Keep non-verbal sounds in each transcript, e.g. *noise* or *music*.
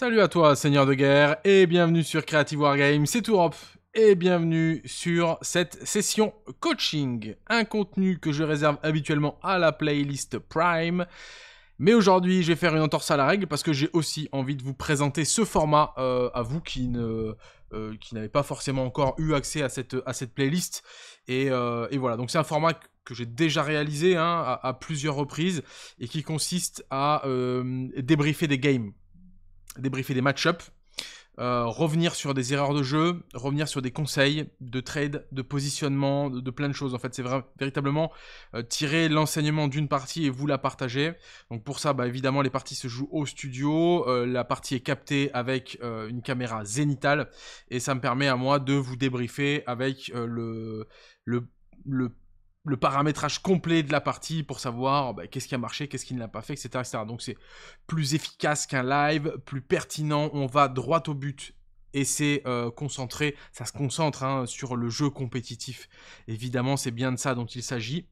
Salut à toi Seigneur de Guerre et bienvenue sur Creative Wargame, c'est Tourop et bienvenue sur cette session coaching, un contenu que je réserve habituellement à la playlist Prime. Mais aujourd'hui, je vais faire une entorse à la règle parce que j'ai aussi envie de vous présenter ce format euh, à vous euh, qui n'avez pas forcément encore eu accès à cette playlist euh, et, voilà donc c'est un format que j'ai déjà réalisé hein, à, à, plusieurs reprises et qui consiste à débriefer des games débriefer des match-ups, euh, revenir sur des erreurs de jeu, revenir sur des conseils de trade, de positionnement, de, plein de choses. En fait, c'est véritablement euh, tirer l'enseignement d'une partie et vous la partager. Donc pour ça, bah, évidemment, les parties se jouent au studio. Euh, la partie est captée avec une caméra zénitale et ça me permet à moi de vous débriefer avec le, le, le le paramétrage complet de la partie pour savoir bah, qu'est-ce qui a marché, qu'est-ce qui ne l'a pas fait, etc. etc. Donc c'est plus efficace qu'un live, plus pertinent, on va droit au but et c'est euh, concentré, ça se concentre hein, sur le jeu compétitif. Évidemment, c'est bien de ça dont il s'agit.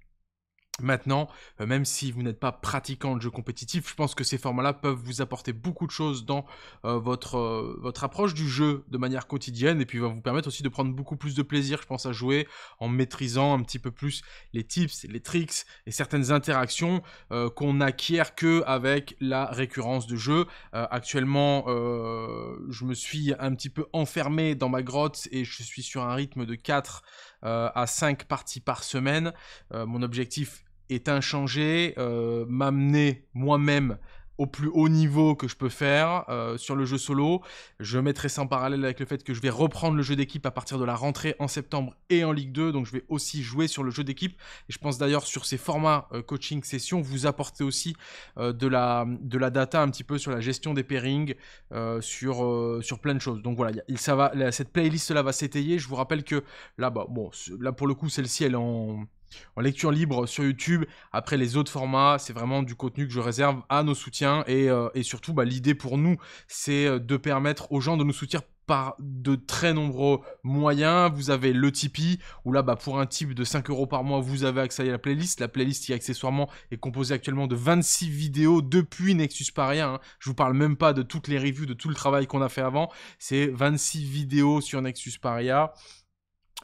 Maintenant, euh, même si vous n'êtes pas pratiquant de jeu compétitif, je pense que ces formats-là peuvent vous apporter beaucoup de choses dans euh, votre, euh, votre approche du jeu de manière quotidienne et puis va vous permettre aussi de prendre beaucoup plus de plaisir, je pense, à jouer en maîtrisant un petit peu plus les tips, les tricks et certaines interactions qu'on acquiert que avec la récurrence de jeu. actuellement, je me suis un petit peu enfermé dans ma grotte et je suis sur un rythme de 4 à 5 parties par semaine. mon objectif est inchangé, euh, m'amener moi-même au plus haut niveau que je peux faire euh, sur le jeu solo. Je mettrai ça en parallèle avec le fait que je vais reprendre le jeu d'équipe à partir de la rentrée en septembre et en Ligue 2, donc je vais aussi jouer sur le jeu d'équipe. Et je pense d'ailleurs sur ces formats euh, coaching session, vous apporter aussi de, la, de la data un petit peu sur la gestion des pairings, sur, sur plein de choses. Donc voilà, il, ça va, cette playlist-là va s'étayer. Je vous rappelle que là, bah, bon, là pour le coup, celle-ci, elle est en en lecture libre sur YouTube. Après les autres formats, c'est vraiment du contenu que je réserve à nos soutiens. Et, euh, surtout, bah, l'idée pour nous, c'est euh, de permettre aux gens de nous soutenir par de très nombreux moyens. Vous avez le Tipeee, où là, bah, pour un type de 5 euros par mois, vous avez accès à la playlist. La playlist qui, accessoirement, est composée actuellement de 26 vidéos depuis Nexus Paria. Je Je vous parle même pas de toutes les revues, de tout le travail qu'on a fait avant. C'est 26 vidéos sur Nexus Paria.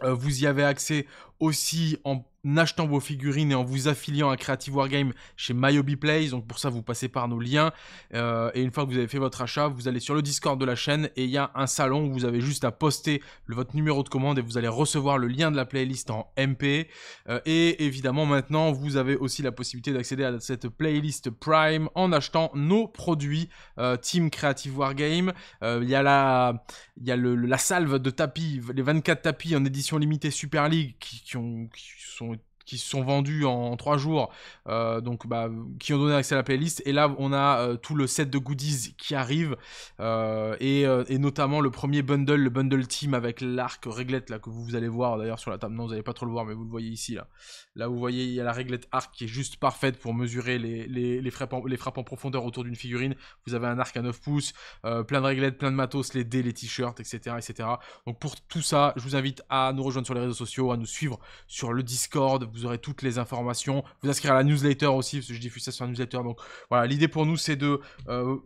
Euh, vous y avez accès aussi en achetant vos figurines et en vous affiliant à Creative Wargame chez MyObiPlays. Plays. Donc pour ça, vous passez par nos liens. Euh, et une fois que vous avez fait votre achat, vous allez sur le Discord de la chaîne et il y a un salon où vous avez juste à poster votre numéro de commande et vous allez recevoir le lien de la playlist en MP. Euh, et évidemment, maintenant, vous avez aussi la possibilité d'accéder à cette playlist Prime en achetant nos produits euh, Team Creative Wargame. Il y a, la, y a la salve de tapis, les 24 tapis en édition limitée Super League qui, ont, qui sont qui se sont vendus en trois jours, euh, donc bah, qui ont donné accès à la playlist. Et là, on a euh, tout le set de goodies qui arrive, euh, et, notamment le premier bundle, le bundle team avec l'arc réglette là que vous, allez voir d'ailleurs sur la table. Non, vous n'allez pas trop le voir, mais vous le voyez ici là. Là, vous voyez, il y a la réglette arc qui est juste parfaite pour mesurer les, les, les, frappes, en, profondeur autour d'une figurine. Vous avez un arc à 9 pouces, plein de réglettes, plein de matos, les dés, les t-shirts, etc., etc. Donc pour tout ça, je vous invite à nous rejoindre sur les réseaux sociaux, à nous suivre sur le Discord vous aurez toutes les informations. Vous inscrire à la newsletter aussi, parce que je diffuse ça sur la newsletter. Donc voilà, l'idée pour nous, c'est de euh,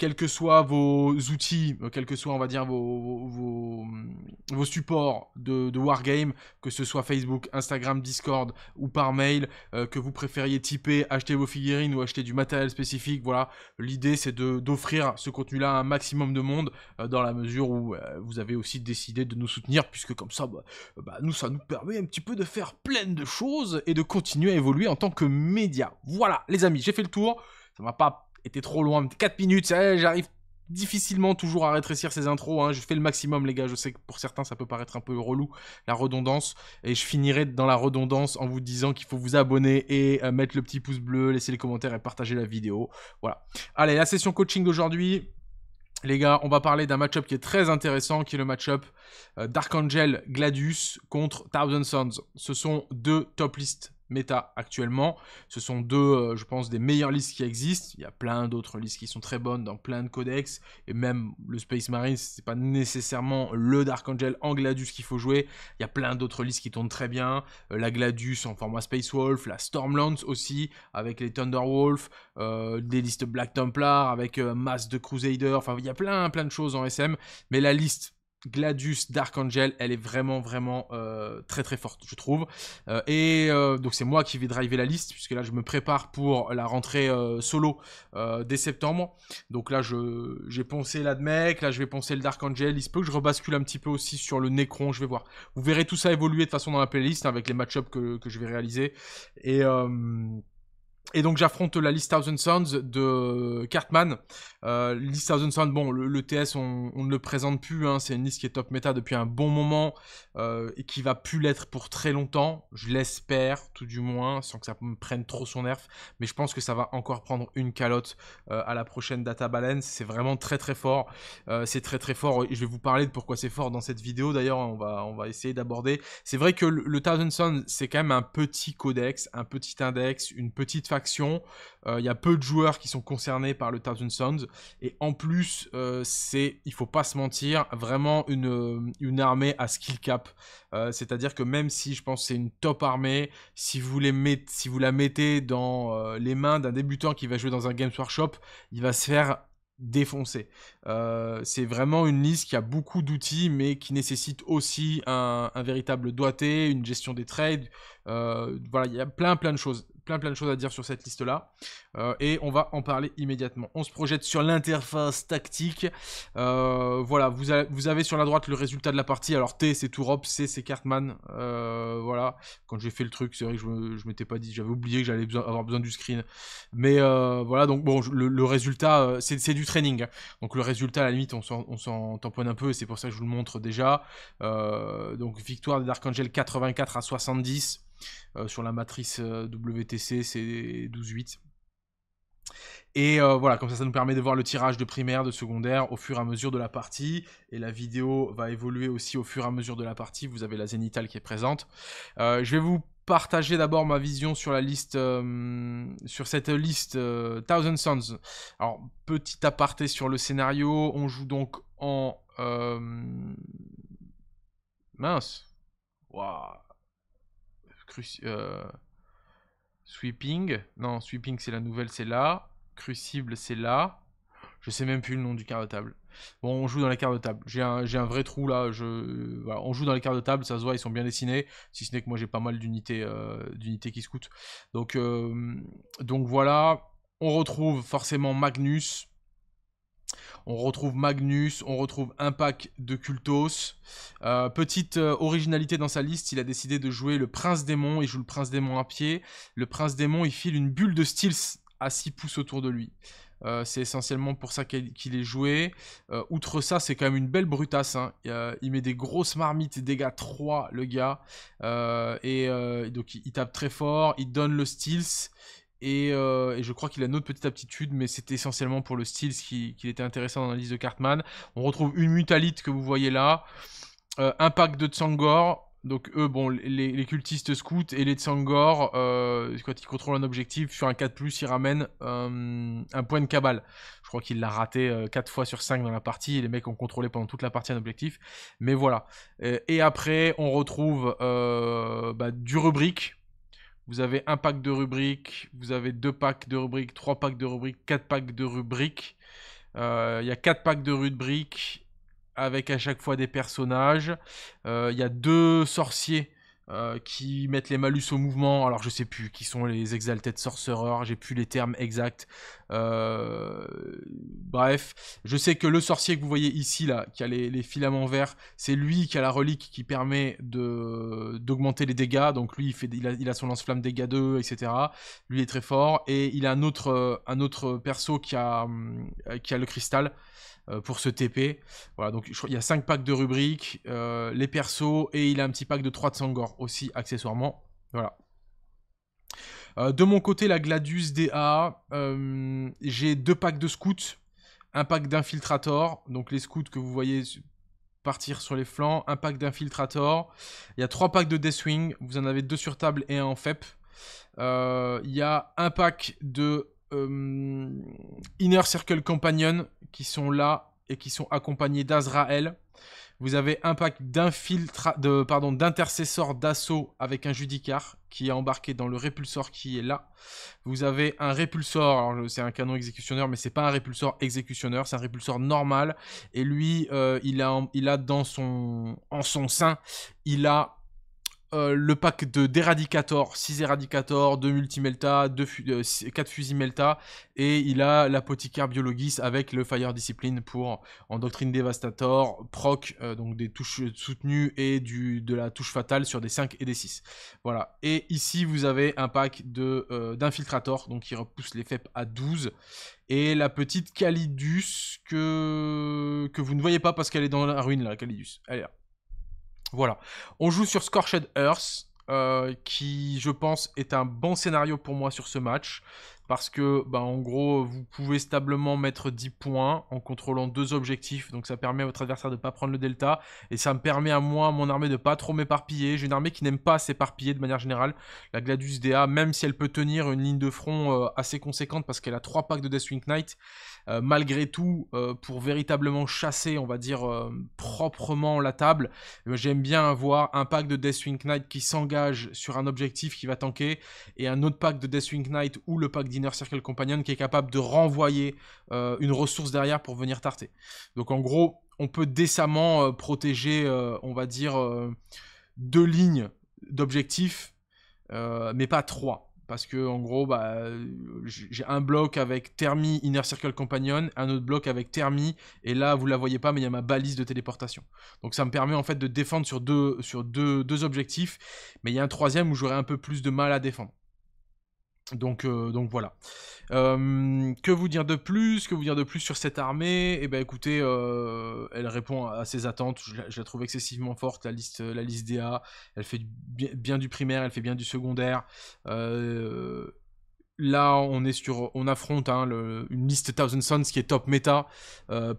quels que soient vos outils, euh, quels que soient, on va dire, vos, hum, supports de, Wargame, que ce soit Facebook, Instagram, Discord ou par mail, euh, que vous préfériez typer, acheter vos figurines ou acheter du matériel spécifique, voilà, l'idée c'est d'offrir ce contenu-là à un maximum de monde, euh, dans la mesure où vous avez aussi décidé de nous soutenir, puisque comme ça, bah, bah, nous, ça nous permet un petit peu de faire plein de choses et de continuer à évoluer en tant que média. Voilà, les amis, j'ai fait le tour, ça m'a pas était trop loin. 4 minutes, j'arrive difficilement toujours à rétrécir ces intros. Hein. Je fais le maximum, les gars. Je sais que pour certains, ça peut paraître un peu relou, la redondance. Et je finirai dans la redondance en vous disant qu'il faut vous abonner et euh, mettre le petit pouce bleu, laisser les commentaires et partager la vidéo. Voilà. Allez, la session coaching d'aujourd'hui. Les gars, on va parler d'un match-up qui est très intéressant, qui est le match-up euh, Dark Angel Gladius contre Thousand Sons. Ce sont deux top listes Meta actuellement. Ce sont deux, euh, je pense, des meilleures listes qui existent. Il y a plein d'autres listes qui sont très bonnes dans plein de codex. Et même le Space Marine, c'est pas nécessairement le Dark Angel en Gladius qu'il faut jouer. Il y a plein d'autres listes qui tournent très bien. Euh, la Gladius en format Space Wolf, la Stormlands aussi, avec les Thunder euh, des listes Black Templar, avec euh, masse de Crusader. Enfin, il y a plein, plein de choses en SM. Mais la liste Gladius Dark Angel, elle est vraiment vraiment euh, très très forte, je trouve. Euh, et euh, donc c'est moi qui vais driver la liste, puisque là je me prépare pour la rentrée solo dès septembre. Donc là je j'ai poncé l'Admec, là je vais poncer le Dark Angel, il se peut que je rebascule un petit peu aussi sur le Necron, je vais voir. Vous verrez tout ça évoluer de façon dans la playlist hein, avec les match-ups que, que, je vais réaliser. Et... Et donc j'affronte la liste Thousand Sons de Cartman. Euh, List Thousand Sons, bon, le, TS on, ne le présente plus, hein. c'est une liste qui est top méta depuis un bon moment euh, et qui va plus l'être pour très longtemps, je l'espère tout du moins, sans que ça me prenne trop son nerf, mais je pense que ça va encore prendre une calotte euh, à la prochaine Data Balance, c'est vraiment très très fort, euh, c'est très très fort, et je vais vous parler de pourquoi c'est fort dans cette vidéo d'ailleurs, on va, on va essayer d'aborder. C'est vrai que le, Thousand Sons c'est quand même un petit codex, un petit index, une petite facture. Euh, il y a peu de joueurs qui sont concernés par le Thousand Sounds Et en plus, euh, c'est, il faut pas se mentir, vraiment une, euh, armée à skill cap. C'est-à-dire que même si je pense que c'est une top armée, si vous, les si vous la mettez dans les mains d'un débutant qui va jouer dans un Games Workshop, il va se faire défoncer. c'est vraiment une liste qui a beaucoup d'outils, mais qui nécessite aussi un, véritable doigté, une gestion des trades. voilà, il y a plein plein de choses plein de choses à dire sur cette liste-là. Euh, et on va en parler immédiatement. On se projette sur l'interface tactique. Euh, voilà, vous, vous, avez sur la droite le résultat de la partie. Alors T c'est Tourop, C c'est Cartman. Euh, voilà, quand j'ai fait le truc, c'est vrai que je, m'étais pas dit, j'avais oublié que j'allais avoir besoin du screen. Mais voilà, donc bon, le, résultat, c'est, du training. Donc le résultat, à la limite, on s'en, on tamponne un peu, et c'est pour ça que je vous le montre déjà. donc victoire de Dark Angel 84 à 70. Euh, sur la matrice WTC, c'est 12-8. Et euh, voilà, comme ça, ça nous permet de voir le tirage de primaire, de secondaire au fur et à mesure de la partie. Et la vidéo va évoluer aussi au fur et à mesure de la partie. Vous avez la zénitale qui est présente. Euh, je vais vous partager d'abord ma vision sur la liste, sur cette liste Thousand Sons. Alors, petit aparté sur le scénario. On joue donc en... mince. Waouh euh, Sweeping. Non, Sweeping, c'est la nouvelle, c'est là. Crucible, c'est là. Je sais même plus le nom du quart de table. Bon, on joue dans les quarts de table. J'ai un, un, vrai trou là. Je... on joue dans les quarts de table, ça se voit, ils sont bien dessinés. Si ce n'est que moi, j'ai pas mal d'unités euh, qui scoutent. Donc, euh, donc voilà. On retrouve forcément Magnus, on retrouve Magnus, on retrouve un pack de Cultos. Euh, petite euh, originalité dans sa liste, il a décidé de jouer le Prince Démon. Il joue le Prince Démon à pied. Le Prince Démon, il file une bulle de Steels à 6 pouces autour de lui. Euh, c'est essentiellement pour ça qu'il est joué. outre ça, c'est quand même une belle brutasse. Hein. il met des grosses marmites, dégâts 3, le gars. et donc, il, tape très fort, il donne le steals, euh, et, je crois qu'il a une autre petite aptitude, mais c'est essentiellement pour le style ce qui, était intéressant dans la liste de Cartman. On retrouve une mutalite que vous voyez là, euh, un pack de Tsangor, donc eux, bon, les, cultistes scouts et les Tsangor, euh, quand ils contrôlent un objectif, sur un 4+, ils ramènent un point de cabale. Je crois qu'il l'a raté 4 fois sur 5 dans la partie, et les mecs ont contrôlé pendant toute la partie un objectif. Mais voilà. et après, on retrouve bah, du rubrique, vous avez un pack de rubriques, vous avez deux packs de rubriques, trois packs de rubriques, quatre packs de rubriques. Euh, il y a quatre packs de rubriques avec à chaque fois des personnages. Euh, il y a deux sorciers euh, qui mettent les malus au mouvement. Alors je sais plus qui sont les exaltés sorcereurs j'ai plus les termes exacts. Euh, bref, je sais que le sorcier que vous voyez ici là, qui a les, filaments verts, c'est lui qui a la relique qui permet d'augmenter les dégâts. Donc lui il fait il a, son lance-flamme dégâts 2, etc. Lui est très fort et il a un autre un autre perso qui a euh, qui a le cristal euh, pour ce TP. Voilà, donc il y a 5 packs de rubriques, euh, les persos, et il a un petit pack de 3 de Sangor aussi, accessoirement. Voilà. Euh, de mon côté, la Gladius DA, j'ai 2 packs de scouts, un pack d'infiltrator, donc les scouts que vous voyez partir sur les flancs, un pack d'infiltrator, il y a trois packs de Deathwing, vous en avez deux sur table et un en FEP. Il y a un pack de euh, Inner Circle Companion qui sont là et qui sont accompagnés d'Azrael. Vous avez un pack de, d'intercesseurs d'assaut avec un Judicar qui est embarqué dans le répulsor qui est là. Vous avez un répulsor, c'est un canon exécutionneur, mais c'est pas un répulsor exécutionneur, c'est un répulsor normal. Et lui, euh, il, a, il a dans son, en son sein, il a euh, le pack de 6 Eradicator, 2 multimelta, melta 4 fusils melta, et il a l'apothicaire biologis avec le fire discipline pour en doctrine dévastator, proc, euh, donc des touches soutenues et du, de la touche fatale sur des 5 et des 6. Voilà. Et ici vous avez un pack de euh, d'infiltrator, donc qui repousse les FEP à 12. Et la petite Calidus que, que vous ne voyez pas parce qu'elle est dans la ruine là, Calidus. allez là. Voilà. On joue sur Scorched Earth, euh, qui, je pense, est un bon scénario pour moi sur ce match parce que bah, en gros vous pouvez stablement mettre 10 points en contrôlant deux objectifs donc ça permet à votre adversaire de ne pas prendre le delta et ça me permet à moi, mon armée de pas trop m'éparpiller j'ai une armée qui n'aime pas s'éparpiller de manière générale la Gladius DA même si elle peut tenir une ligne de front euh, assez conséquente parce qu'elle a trois packs de Deathwing Knight euh, malgré tout euh, pour véritablement chasser on va dire proprement la table j'aime bien avoir un pack de Deathwing Knight qui s'engage sur un objectif qui va tanker et un autre pack de Deathwing Knight ou le pack Inner Circle Companion qui est capable de renvoyer euh, une ressource derrière pour venir tarter. Donc en gros, on peut décemment euh, protéger, euh, on va dire, deux lignes d'objectifs, mais pas trois. Parce que en gros, bah, j'ai un bloc avec Thermi, Inner Circle Companion, un autre bloc avec Thermi, et là vous la voyez pas, mais il y a ma balise de téléportation. Donc ça me permet en fait de défendre sur deux, sur deux, deux objectifs, mais il y a un troisième où j'aurai un peu plus de mal à défendre. Donc, euh, donc voilà. Euh, que vous dire de plus Que vous dire de plus sur cette armée Eh ben écoutez, euh, elle répond à ses attentes. Je la, trouve excessivement forte, la liste, la liste DA. Elle fait bien, du primaire, elle fait bien du secondaire. là, on est sur, on affronte hein, une liste Thousand Sons qui est top méta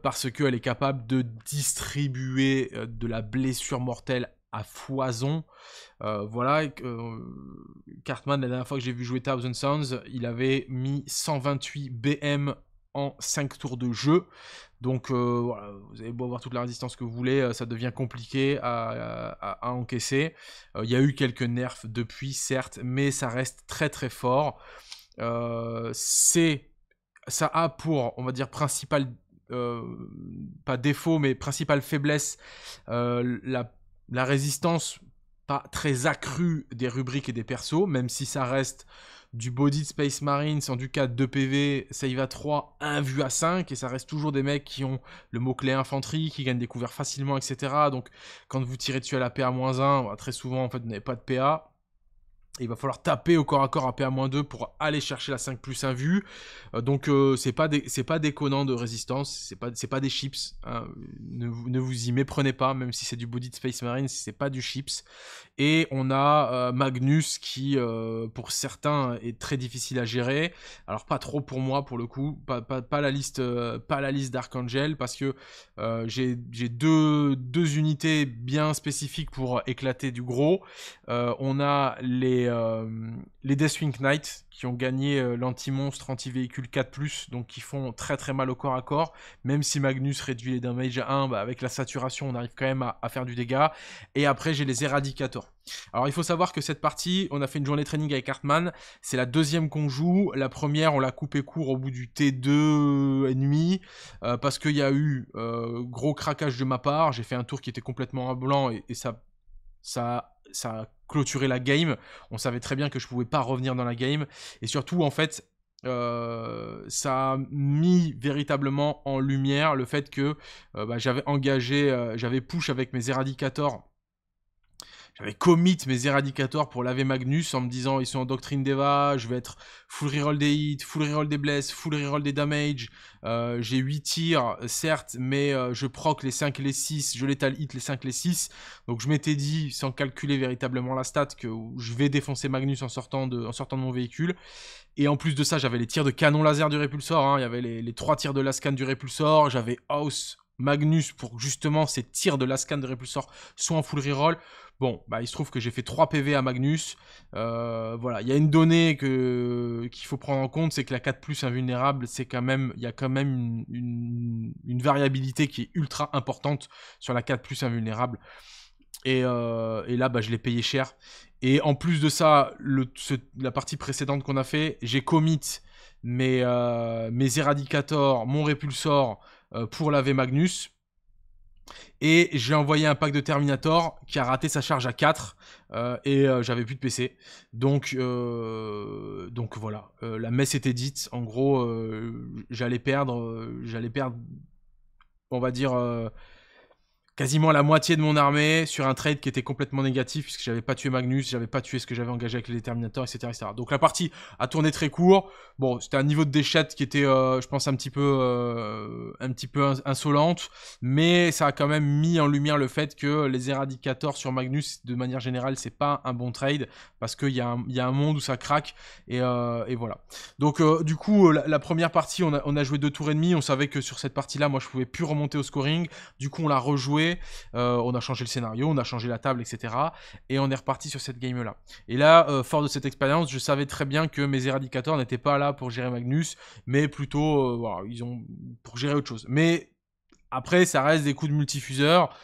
parce qu'elle est capable de distribuer de la blessure mortelle à foison. Euh, voilà, que euh, Cartman, la dernière fois que j'ai vu jouer Thousand Sounds, il avait mis 128 BM en 5 tours de jeu. Donc euh, vous avez beau avoir toute la résistance que vous voulez, ça devient compliqué à, encaisser. Il y a eu quelques nerfs depuis, certes, mais ça reste très très fort. c'est ça a pour, on va dire, principal, pas défaut, mais principale faiblesse, la la résistance pas très accrue des rubriques et des persos, même si ça reste du body de Space Marines sans du 4, 2 PV, save à 3, 1 vue à 5, et ça reste toujours des mecs qui ont le mot-clé infanterie, qui gagnent des couverts facilement, etc. Donc quand vous tirez dessus à la PA-1, bah, très souvent en fait vous n'avez pas de PA il va falloir taper au corps à corps à PA-2 pour aller chercher la 5 plus 1 vue. Euh, donc euh, c'est pas c'est déconnant de résistance, c'est pas pas des chips. Hein. Ne, vous y méprenez pas, même si c'est du body de Space Marine, c'est pas du chips. Et on a euh, Magnus qui pour certains est très difficile à gérer. Alors pas trop pour moi pour le coup, pas, la liste liste d'Archangel parce que j'ai deux, deux unités bien spécifiques pour éclater du gros. on a les euh, les, Deathwing Knights qui ont gagné euh, l'anti-monstre, anti-véhicule 4, donc qui font très très mal au corps à corps. Même si Magnus réduit les damage à 1, bah, avec la saturation, on arrive quand même à, faire du dégât. Et après, j'ai les Eradicators. Alors, il faut savoir que cette partie, on a fait une journée training avec Hartman. C'est la deuxième qu'on joue. La première, on l'a coupé court au bout du T2 et demi euh, parce qu'il y a eu gros craquage de ma part. J'ai fait un tour qui était complètement à blanc et, et ça, ça, ça clôturer la game. On savait très bien que je pouvais pas revenir dans la game. Et surtout, en fait, euh, ça a mis véritablement en lumière le fait que euh, bah, j'avais engagé, euh, j'avais push avec mes éradicators j'avais commit mes éradicateurs pour laver Magnus en me disant ils sont en doctrine d'Eva, je vais être full reroll des hits, full reroll des blesses, full reroll des damage. Euh, j'ai 8 tirs, certes, mais euh, je proc les 5 et les 6, je l'étale hit les 5 et les 6. Donc je m'étais dit, sans calculer véritablement la stat, que je vais défoncer Magnus en sortant de, en sortant mon véhicule. Et en plus de ça, j'avais les tirs de canon laser du répulsor, hein. il y avait les, les 3 tirs de lascan du répulsor, j'avais House Magnus pour justement ces tirs de Lascan de Répulsor soient en full reroll. Bon, bah, il se trouve que j'ai fait 3 PV à Magnus. Euh, voilà, il y a une donnée qu'il faut prendre en compte, c'est que la 4 invulnérable, c'est quand même, il y a quand même une, variabilité qui est ultra importante sur la 4 invulnérable. Et, euh, là, bah, je l'ai payé cher. Et en plus de ça, le, la partie précédente qu'on a fait, j'ai commit mes, euh, mes éradicators, mon répulsor, euh, pour laver Magnus. Et j'ai envoyé un pack de Terminator qui a raté sa charge à 4 euh, et euh, j'avais plus de PC. Donc, donc voilà, la messe était dite. En gros, j'allais perdre, j'allais perdre, on va dire, quasiment la moitié de mon armée sur un trade qui était complètement négatif puisque j'avais pas tué Magnus, j'avais pas tué ce que j'avais engagé avec les déterminateurs etc., Donc la partie a tourné très court. Bon, c'était un niveau de déchette qui était, euh, je pense, un petit peu, euh, un petit peu insolente, mais ça a quand même mis en lumière le fait que les éradicateurs sur Magnus, de manière générale, c'est pas un bon trade parce qu'il y, y, a un monde où ça craque et, euh, voilà. Donc du coup, la, première partie, on a, joué deux tours et demi. On savait que sur cette partie-là, moi, je pouvais plus remonter au scoring. Du coup, on l'a rejoué euh, on a changé le scénario, on a changé la table, etc. Et on est reparti sur cette game-là. Et là, euh, fort de cette expérience, je savais très bien que mes éradicateurs n'étaient pas là pour gérer Magnus, mais plutôt, euh, ils ont pour gérer autre chose. Mais après, ça reste des coups de multifuseur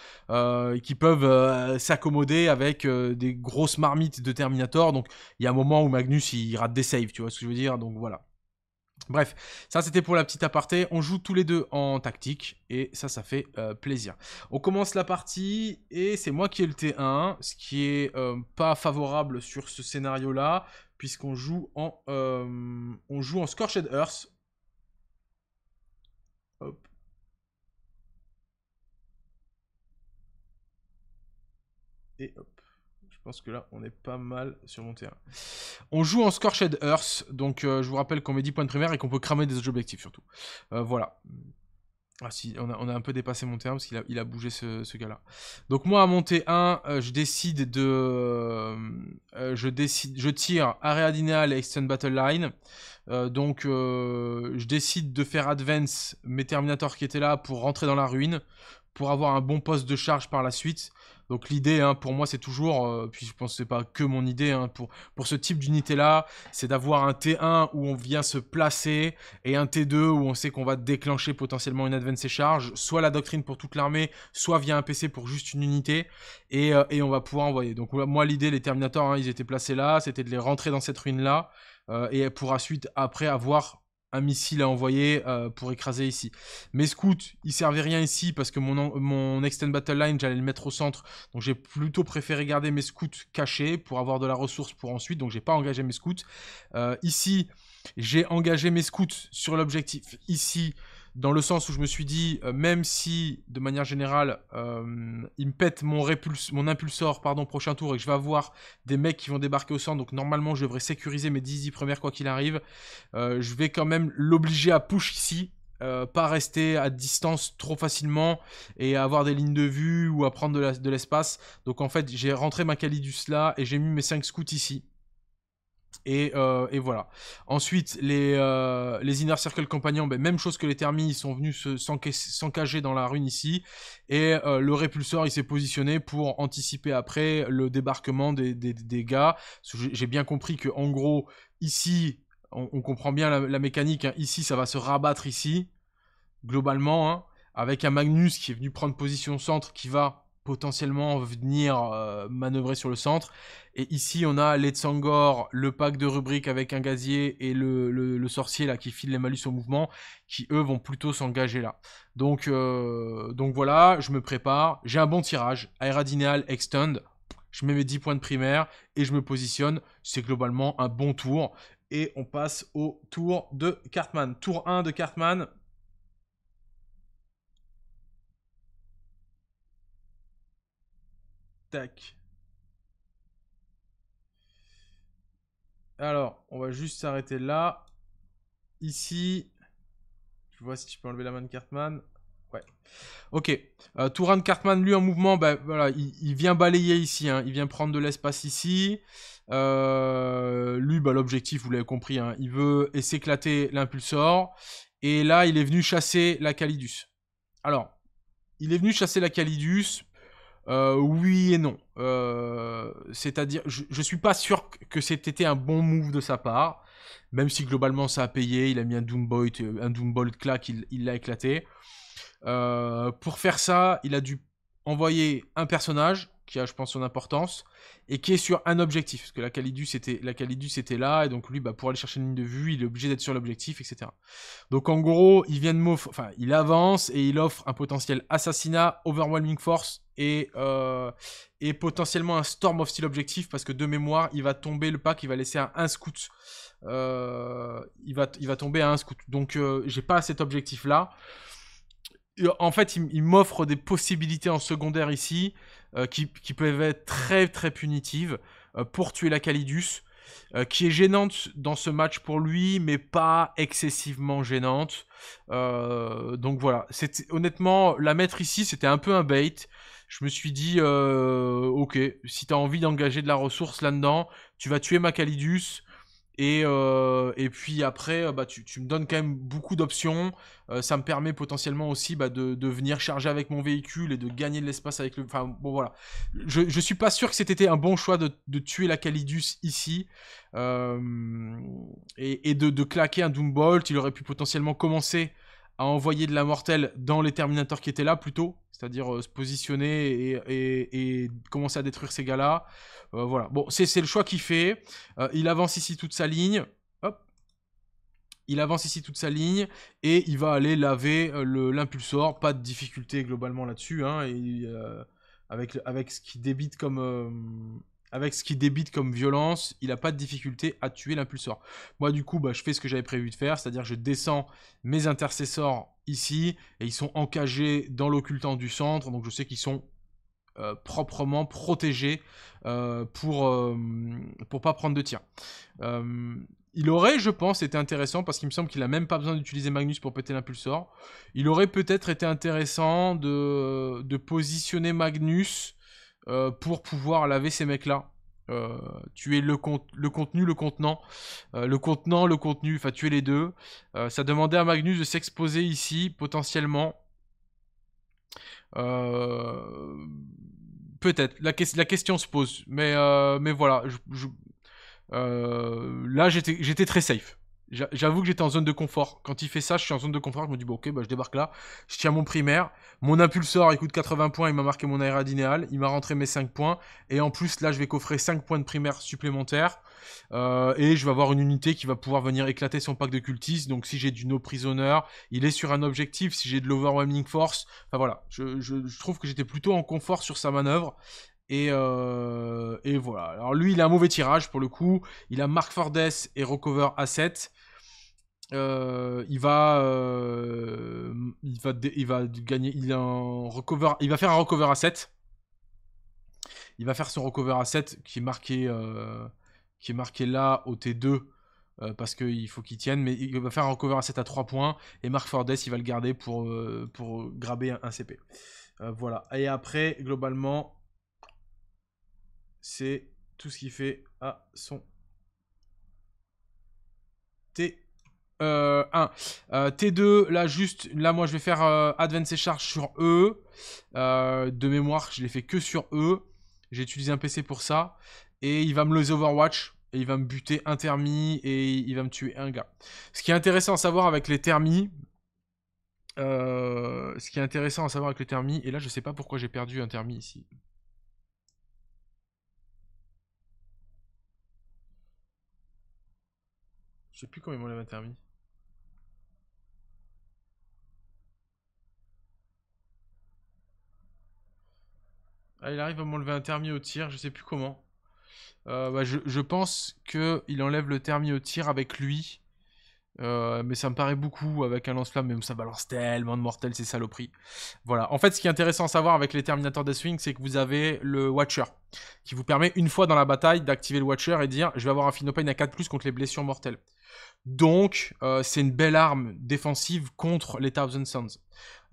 qui peuvent s'accommoder avec des grosses marmites de Terminator. Donc, il y a un moment où Magnus, il rate des saves, tu vois ce que je veux dire Donc, voilà. Bref, ça c'était pour la petite aparté. On joue tous les deux en tactique et ça, ça fait euh, plaisir. On commence la partie et c'est moi qui ai le T1, ce qui est euh, pas favorable sur ce scénario-là puisqu'on joue en euh, on joue en Scorched Earth. Hop. Et hop pense que là, on est pas mal sur mon terrain. On joue en Scorched Earth, donc euh, je vous rappelle qu'on met 10 points de primaire et qu'on peut cramer des objectifs surtout. Euh, voilà. Ah si, on a, un peu dépassé mon terrain parce qu'il a, il a bougé ce, gars-là. Donc moi, à monter 1, euh, je décide de... je, décide, je tire Aréadinal et Extend Battle Line. donc je décide de faire Advance mes Terminators qui étaient là pour rentrer dans la ruine, pour avoir un bon poste de charge par la suite donc l'idée, hein, pour moi, c'est toujours, euh, puis je pense que c'est pas que mon idée, hein, pour, pour ce type d'unité-là, c'est d'avoir un T1 où on vient se placer et un T2 où on sait qu'on va déclencher potentiellement une advance charge, soit la doctrine pour toute l'armée, soit via un PC pour juste une unité, et, euh, et on va pouvoir envoyer. Donc moi, l'idée, les Terminators, hein, ils étaient placés là, c'était de les rentrer dans cette ruine-là, euh, et pour suite après, avoir un missile à envoyer euh, pour écraser ici. Mes scouts, ils servaient rien ici parce que mon, mon Extend Battle Line, j'allais le mettre au centre. Donc j'ai plutôt préféré garder mes scouts cachés pour avoir de la ressource pour ensuite. Donc j'ai pas engagé mes scouts. Euh, ici, j'ai engagé mes scouts sur l'objectif ici dans le sens où je me suis dit, euh, même si de manière générale, euh, il me pète mon, répulse, mon impulsor pardon, prochain tour et que je vais avoir des mecs qui vont débarquer au centre, donc normalement je devrais sécuriser mes 10 premières quoi qu'il arrive, euh, je vais quand même l'obliger à push ici. pas rester à distance trop facilement et avoir des lignes de vue ou à prendre de l'espace. donc en fait, j'ai rentré ma Calidus là et j'ai mis mes 5 scouts ici. Euh, et, voilà. Ensuite, les, euh, les Inner Circle Compagnons, ben, même chose que les Thermies, ils sont venus s'encager dans la rune ici. Et euh, le Répulseur, il s'est positionné pour anticiper après le débarquement des, des, gars. J'ai bien compris que en gros, ici, on, comprend bien la, mécanique. Hein. Ici, ça va se rabattre ici, globalement, hein, avec un Magnus qui est venu prendre position centre, qui va potentiellement venir euh, manœuvrer sur le centre. Et ici, on a Tsangor, le pack de rubrique avec un gazier et le, sorcier là qui file les malus au mouvement, qui eux vont plutôt s'engager là. Donc, euh, donc voilà, je me prépare. J'ai un bon tirage. Aéradineal, Extend. Je mets mes 10 points de primaire et je me positionne. C'est globalement un bon tour. Et on passe au tour de Cartman. Tour 1 de Cartman. Tac. Alors, on va juste s'arrêter là. Ici. Je vois si tu peux enlever la main de Cartman. Ouais. Ok. Euh, Touran Cartman, lui, en mouvement, bah, voilà, il, vient balayer ici. Hein. Il vient prendre de l'espace ici. Euh, lui, bah, l'objectif, vous l'avez compris, hein, il veut s'éclater l'impulsor. Et là, il est venu chasser la Calidus. Alors, il est venu chasser la Calidus. Euh, oui et non. Euh, c'est-à-dire, je, ne suis pas sûr que c'était un bon move de sa part, même si globalement ça a payé. Il a mis un Doombolt, euh, un Doombolt claque, il l'a éclaté. pour faire ça, il a dû envoyer un personnage, qui a, je pense, son importance, et qui est sur un objectif, parce que la Calidus était, la Calidus était là, et donc lui, bah, pour aller chercher une ligne de vue, il est obligé d'être sur l'objectif, etc. Donc en gros, il vient enfin, il avance, et il offre un potentiel assassinat, overwhelming force, et, euh, et potentiellement un storm of steel objectif, parce que de mémoire, il va tomber le pack, il va laisser un scout. Euh, il, va, il va tomber à un scout. Donc euh, j'ai pas cet objectif-là. Euh, en fait, il, m'offre des possibilités en secondaire ici euh, qui, peuvent être très très punitives euh, pour tuer la Calidus, qui est gênante dans ce match pour lui, mais pas excessivement gênante. donc voilà, honnêtement, la mettre ici, c'était un peu un bait. Je me suis dit, ok, si tu as envie d'engager de la ressource là-dedans, tu vas tuer ma Calidus, et, euh, et puis après, euh, bah, tu, tu, me donnes quand même beaucoup d'options. Euh, ça me permet potentiellement aussi bah, de, de, venir charger avec mon véhicule et de gagner de l'espace avec le. Enfin, bon, voilà. Je, je suis pas sûr que c'était un bon choix de, de tuer la Calidus ici et, et de, de, claquer un Doombolt. Il aurait pu potentiellement commencer à envoyer de la mortelle dans les Terminators qui étaient là plutôt, c'est-à-dire euh, se positionner et, commencer à détruire ces gars-là. Euh, voilà, bon, c'est le choix qu'il fait. Euh, il avance ici toute sa ligne. Hop. Il avance ici toute sa ligne et il va aller laver l'impulsor. Pas de difficulté globalement là-dessus. Hein, avec, avec ce qui débite comme avec ce qui débite comme violence, il n'a pas de difficulté à tuer l'impulsor. Moi, du coup, bah, je fais ce que j'avais prévu de faire, c'est-à-dire je descends mes intercesseurs ici, et ils sont encagés dans l'occultant du centre, donc je sais qu'ils sont euh, proprement protégés euh, pour ne euh, pas prendre de tir. il aurait, je pense, été intéressant parce qu'il me semble qu'il n'a même pas besoin d'utiliser Magnus pour péter l'impulsor. Il aurait peut-être été intéressant de, de positionner Magnus euh, pour pouvoir laver ces mecs-là. Euh, tuer le, le contenu, le contenant, euh, le contenant, le contenu, enfin tuer les deux. ça demandait à Magnus de s'exposer ici, potentiellement. Peut-être, la, question se pose, mais, mais voilà, là j'étais très safe. J'avoue que j'étais en zone de confort. Quand il fait ça, je suis en zone de confort. Je me dis, bon, ok, bah, je débarque là. Je tiens mon primaire. Mon impulsor, il coûte 80 points. Il m'a marqué mon aéradinéal. Il m'a rentré mes 5 points. Et en plus, là, je vais coffrer 5 points de primaire supplémentaires. Euh, et je vais avoir une unité qui va pouvoir venir éclater son pack de cultistes. Donc, si j'ai du no prisoner, il est sur un objectif. Si j'ai de l'overwhelming force, enfin voilà. Je, je trouve que j'étais plutôt en confort sur sa manœuvre. Euh, et, voilà. Alors lui, il a un mauvais tirage pour le coup. Il a Mark Fordes et Recover A7. Euh, il va, euh, il va, il va gagner. Il va faire un recover A7. Il va faire son recover A7 qui est marqué, qui est marqué là au T2 parce qu'il faut qu'il tienne. Mais il va faire un recover A7 à 3 points et Mark Fordes, il va le garder pour pour graber un CP. voilà. Et après, globalement, c'est tout ce qui fait à son T. 1. Euh, euh, T2, là juste, là moi je vais faire euh, Advance Charge sur E. de mémoire, je l'ai fait que sur E. J'ai utilisé un PC pour ça. Et il va me loser Overwatch. Et il va me buter un thermie et il va me tuer un gars. Ce qui est intéressant à savoir avec les thermies. ce qui est intéressant à savoir avec les Thermi. Et là, je sais pas pourquoi j'ai perdu un thermie ici. Je sais plus comment il m'enlève un Ah, il arrive à m'enlever un thermi au tir, je sais plus comment. Euh, bah, je, pense qu'il enlève le thermi au tir avec lui. Euh, mais ça me paraît beaucoup avec un lance-flamme, même ça balance tellement de mortels, c'est saloperie. Voilà. En fait, ce qui est intéressant à savoir avec les Terminators Deathwing, Swing, c'est que vous avez le Watcher, qui vous permet une fois dans la bataille d'activer le Watcher et dire je vais avoir un Finopane à 4 contre les blessures mortelles. Donc, euh, c'est une belle arme défensive contre les Thousand Sons.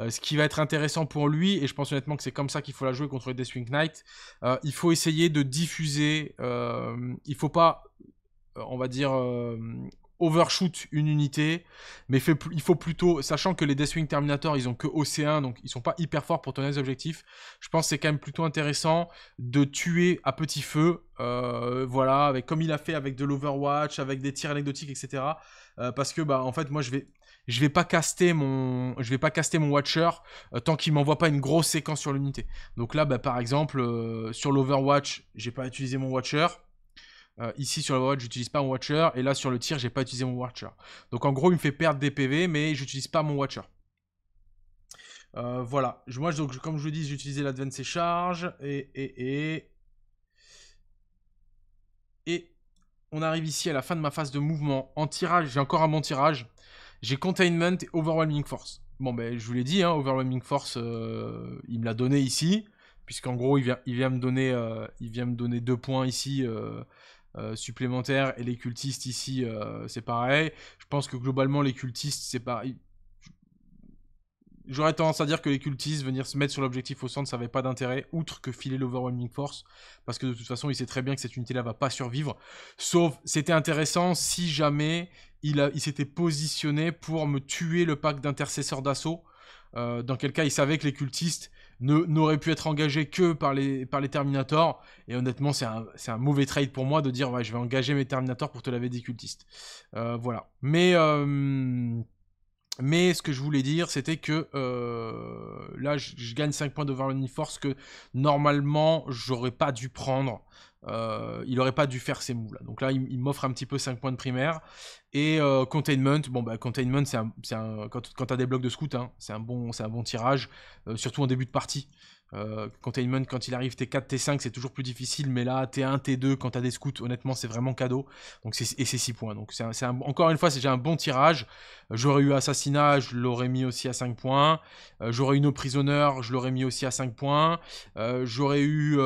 Euh, ce qui va être intéressant pour lui, et je pense honnêtement que c'est comme ça qu'il faut la jouer contre les Deathwing Knight, euh, il faut essayer de diffuser. il faut pas, on va dire, overshoot une unité, mais il faut plutôt, sachant que les Deathwing Terminator, ils ont que OC1, donc ils sont pas hyper forts pour tenir les objectifs, je pense que c'est quand même plutôt intéressant de tuer à petit feu, euh, voilà, avec, comme il a fait avec de l'Overwatch, avec des tirs anecdotiques, etc. Euh, parce que, bah, en fait, moi, je vais... Je vais pas caster mon, je vais pas caster mon Watcher euh, tant qu'il m'envoie pas une grosse séquence sur l'unité. Donc là, bah, par exemple, sur l'Overwatch, j'ai pas utilisé mon Watcher. Euh, ici sur le watch, j'utilise pas mon watcher. Et là sur le tir, j'ai pas utilisé mon watcher. Donc en gros, il me fait perdre des PV, mais j'utilise pas mon watcher. Euh, voilà, moi donc, comme je vous dis, j'utilisais l'advance et charge. Et, et, et, on arrive ici à la fin de ma phase de mouvement. En tirage, j'ai encore un bon tirage. J'ai containment et overwhelming force. Bon ben je vous l'ai dit, hein, overwhelming force, euh, il me l'a donné ici puisqu'en gros il vient, il vient me donner il vient me donner deux points ici euh, supplémentaires et les cultistes ici, euh, c'est pareil. Je pense que globalement, les cultistes, c'est pareil. J'aurais tendance à dire que les cultistes, venir se mettre sur l'objectif au centre, ça avait pas d'intérêt, outre que filer l'overwhelming force, parce que de toute façon, il sait très bien que cette unité-là va pas survivre. Sauf, c'était intéressant si jamais il, il s'était positionné pour me tuer le pack d'intercesseurs d'assaut, euh, dans quel cas il savait que les cultistes, n'aurait pu être engagé que par les, par les Terminators. Et honnêtement, c'est un, mauvais trade pour moi de dire ouais, je vais engager mes Terminators pour te laver des cultistes. Euh, voilà. Mais, euh, mais ce que je voulais dire, c'était que euh, là, je, gagne 5 points devant Force que normalement, j'aurais pas dû prendre. Euh, il aurait pas dû faire ces moules là. Donc là, il, m'offre un petit peu 5 points de primaire. Et euh, Containment, bon bah Containment, c'est quand, t'as des blocs de scout, hein, c'est un, bon, un bon tirage, euh, surtout en début de partie containment, euh, quand il arrive T4, T5, c'est toujours plus difficile, mais là, T1, T2, quand t'as des scouts, honnêtement, c'est vraiment cadeau. Donc, et c'est 6 points. Donc, c'est encore une fois, c'est un bon tirage. Euh, j'aurais eu Assassinat, je l'aurais mis aussi à 5 points. Euh, j'aurais eu Nos Prisonneurs, je l'aurais mis aussi à 5 points. J'aurais eu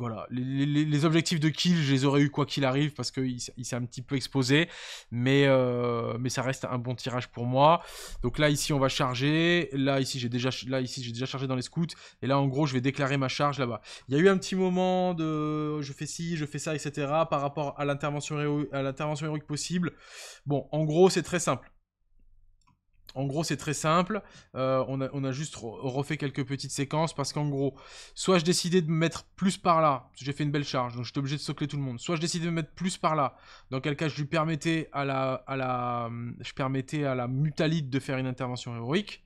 voilà, les, objectifs de kill, je les aurais eu quoi qu'il arrive parce qu'il il, s'est un petit peu exposé, mais, euh, mais ça reste un bon tirage pour moi. Donc là ici on va charger, là ici j'ai déjà, déjà chargé dans les scouts, et là en gros je vais déclarer ma charge là-bas. Il y a eu un petit moment de je fais ci, je fais ça, etc. par rapport à l'intervention héroïque possible. Bon, en gros c'est très simple. En gros, c'est très simple. Euh, on, a, juste refait quelques petites séquences parce qu'en gros, soit je décidais de me mettre plus par là, j'ai fait une belle charge, donc j'étais obligé de socler tout le monde. Soit je décidais de me mettre plus par là, dans quel cas je lui permettais à la, à la, hum, je permettais à la mutalite de faire une intervention héroïque.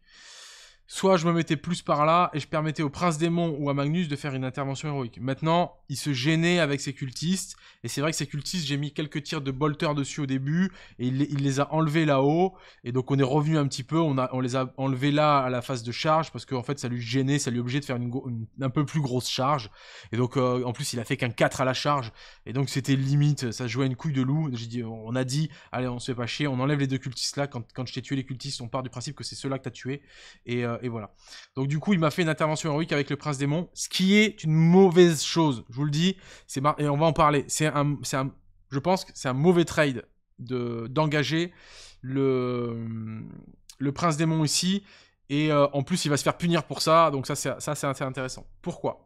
Soit je me mettais plus par là et je permettais au prince démon ou à Magnus de faire une intervention héroïque. Maintenant, il se gênait avec ses cultistes. Et c'est vrai que ses cultistes, j'ai mis quelques tirs de bolter dessus au début. Et il, les a enlevés là-haut. Et donc on est revenu un petit peu. On, on les a enlevés là à la phase de charge. Parce qu'en en fait, ça lui gênait. Ça lui obligeait de faire une, un peu plus grosse charge. Et donc euh, en plus, il a fait qu'un 4 à la charge. Et donc c'était limite. Ça jouait une couille de loup. J'ai dit, on a dit, allez, on se fait pas chier. On enlève les deux cultistes là. Quand, quand je t'ai tué les cultistes, on part du principe que c'est ceux-là que t'as tué. Et, euh, et voilà. Donc du coup, il m'a fait une intervention héroïque avec le prince démon, ce qui est une mauvaise chose, je vous le dis, c'est et on va en parler. C'est un, je pense que c'est un mauvais trade de d'engager le le prince démon ici et euh, en plus il va se faire punir pour ça, donc ça c'est ça c'est intéressant. Pourquoi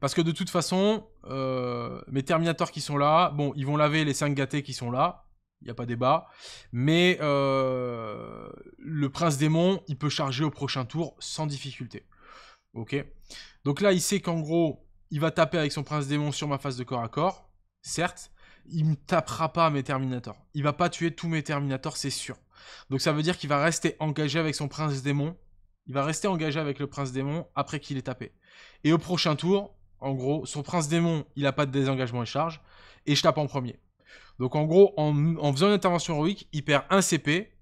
parce que de toute façon, euh, mes Terminators qui sont là, bon, ils vont laver les 5 gâtés qui sont là, il n'y a pas débat. Mais euh, le prince démon, il peut charger au prochain tour sans difficulté. Ok Donc là, il sait qu'en gros, il va taper avec son prince démon sur ma face de corps à corps, certes. Il ne tapera pas mes Terminators. Il va pas tuer tous mes Terminators, c'est sûr. Donc ça veut dire qu'il va rester engagé avec son prince démon. Il va rester engagé avec le prince démon après qu'il ait tapé. Et au prochain tour, en gros, son prince démon, il n'a pas de désengagement et charge. Et je tape en premier. Donc en gros, en, faisant une intervention héroïque, il perd un CP.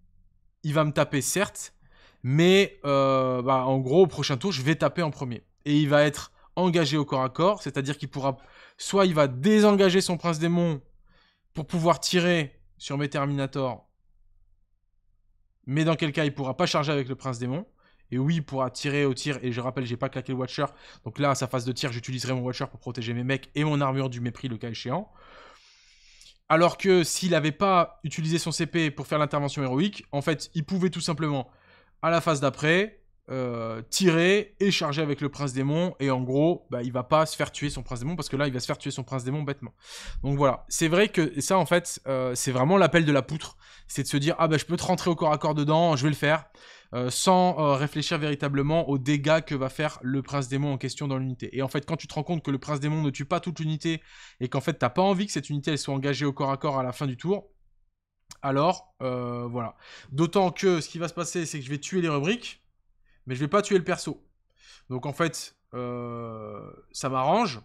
Il va me taper, certes. Mais euh, bah, en gros, au prochain tour, je vais taper en premier. Et il va être engagé au corps à corps. C'est-à-dire qu'il pourra... Soit il va désengager son prince démon pour pouvoir tirer sur mes Terminators. Mais dans quel cas, il pourra pas charger avec le prince démon. Et oui, il pourra tirer au tir. Et je rappelle, j'ai pas claqué le Watcher. Donc là, à sa phase de tir, j'utiliserai mon Watcher pour protéger mes mecs et mon armure du mépris, le cas échéant. Alors que s'il n'avait pas utilisé son CP pour faire l'intervention héroïque, en fait, il pouvait tout simplement, à la phase d'après, euh, tirer et charger avec le prince démon. Et en gros, bah, il va pas se faire tuer son prince démon parce que là, il va se faire tuer son prince démon bêtement. Donc voilà, c'est vrai que ça, en fait, euh, c'est vraiment l'appel de la poutre. C'est de se dire, ah bah je peux te rentrer au corps à corps dedans, je vais le faire. Euh, sans euh, réfléchir véritablement aux dégâts que va faire le prince démon en question dans l'unité. Et en fait, quand tu te rends compte que le prince démon ne tue pas toute l'unité et qu'en fait t'as pas envie que cette unité soit engagée au corps à corps à la fin du tour, alors euh, voilà. D'autant que ce qui va se passer, c'est que je vais tuer les rubriques, mais je vais pas tuer le perso. Donc en fait, ça m'arrange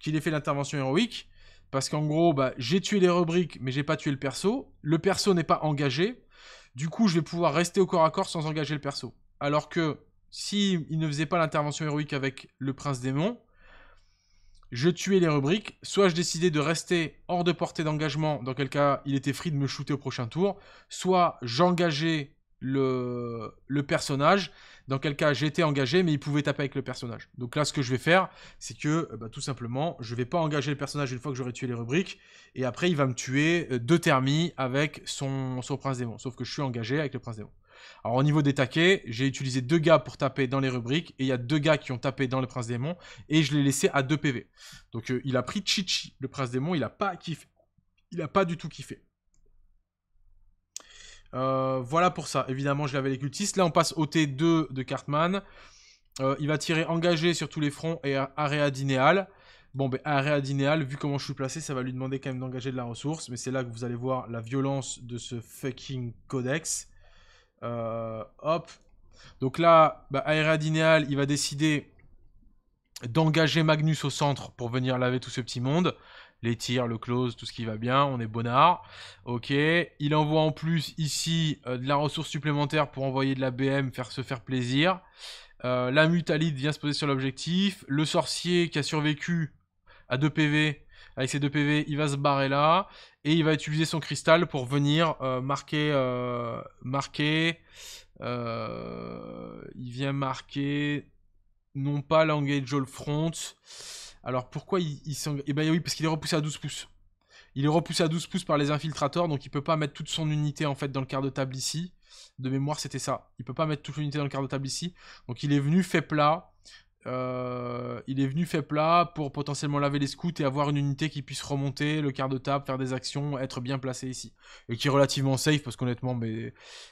qu'il ait fait l'intervention héroïque. Parce qu'en gros, bah, j'ai tué les rubriques, mais j'ai pas tué le perso. Le perso n'est pas engagé. Du coup, je vais pouvoir rester au corps à corps sans engager le perso. Alors que si il ne faisait pas l'intervention héroïque avec le prince démon, je tuais les rubriques, soit je décidais de rester hors de portée d'engagement, dans quel cas il était free de me shooter au prochain tour, soit j'engageais le, le personnage dans quel cas j'étais engagé, mais il pouvait taper avec le personnage. Donc là, ce que je vais faire, c'est que euh, bah, tout simplement, je ne vais pas engager le personnage une fois que j'aurai tué les rubriques, et après il va me tuer euh, deux thermies avec son, prince démon, sauf que je suis engagé avec le prince démon. Alors au niveau des taquets, j'ai utilisé deux gars pour taper dans les rubriques, et il y a deux gars qui ont tapé dans le prince démon, et je l'ai laissé à 2 PV. Donc euh, il a pris Chichi, le prince démon, il n'a pas kiffé. Il n'a pas du tout kiffé. Euh, voilà pour ça. Évidemment, je l'avais les cultistes. Là, on passe au T2 de Cartman. Euh, il va tirer engagé sur tous les fronts et area Bon, ben, area vu comment je suis placé, ça va lui demander quand même d'engager de la ressource. Mais c'est là que vous allez voir la violence de ce fucking codex. Euh, hop. Donc là, bah, il va décider d'engager Magnus au centre pour venir laver tout ce petit monde les tirs, le close, tout ce qui va bien, on est bonnard. Ok, il envoie en plus ici euh, de la ressource supplémentaire pour envoyer de la BM, faire, se faire plaisir. Euh, la mutalide vient se poser sur l'objectif. Le sorcier qui a survécu à 2 PV, avec ses 2 PV, il va se barrer là. Et il va utiliser son cristal pour venir euh, marquer... marquer il vient marquer non pas l'engage all front, alors pourquoi il, il Eh bien oui, parce qu'il est repoussé à 12 pouces. Il est repoussé à 12 pouces par les infiltrateurs, donc il ne peut pas mettre toute son unité en fait dans le quart de table ici. De mémoire, c'était ça. Il ne peut pas mettre toute l'unité dans le quart de table ici. Donc il est venu fait plat. Euh, il est venu fait plat pour potentiellement laver les scouts et avoir une unité qui puisse remonter le quart de table, faire des actions, être bien placé ici. Et qui est relativement safe parce qu'honnêtement, mes,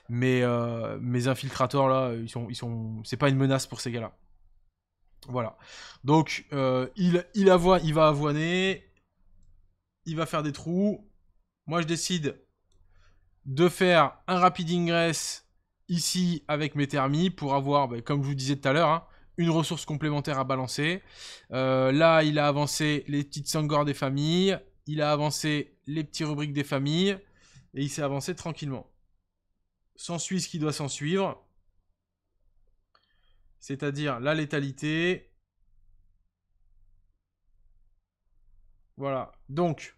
infiltrators, euh, mes infiltrateurs là, ils sont, ils sont, c'est pas une menace pour ces gars-là. Voilà. Donc, euh, il, il, il va avoiner. Il va faire des trous. Moi, je décide de faire un rapide ingress ici avec mes thermies pour avoir, ben, comme je vous disais tout à l'heure, hein, une ressource complémentaire à balancer. Euh, là, il a avancé les petites sangores des familles. Il a avancé les petits rubriques des familles. Et il s'est avancé tranquillement. S'ensuit ce qui doit s'en suivre c'est-à-dire la létalité. Voilà. Donc,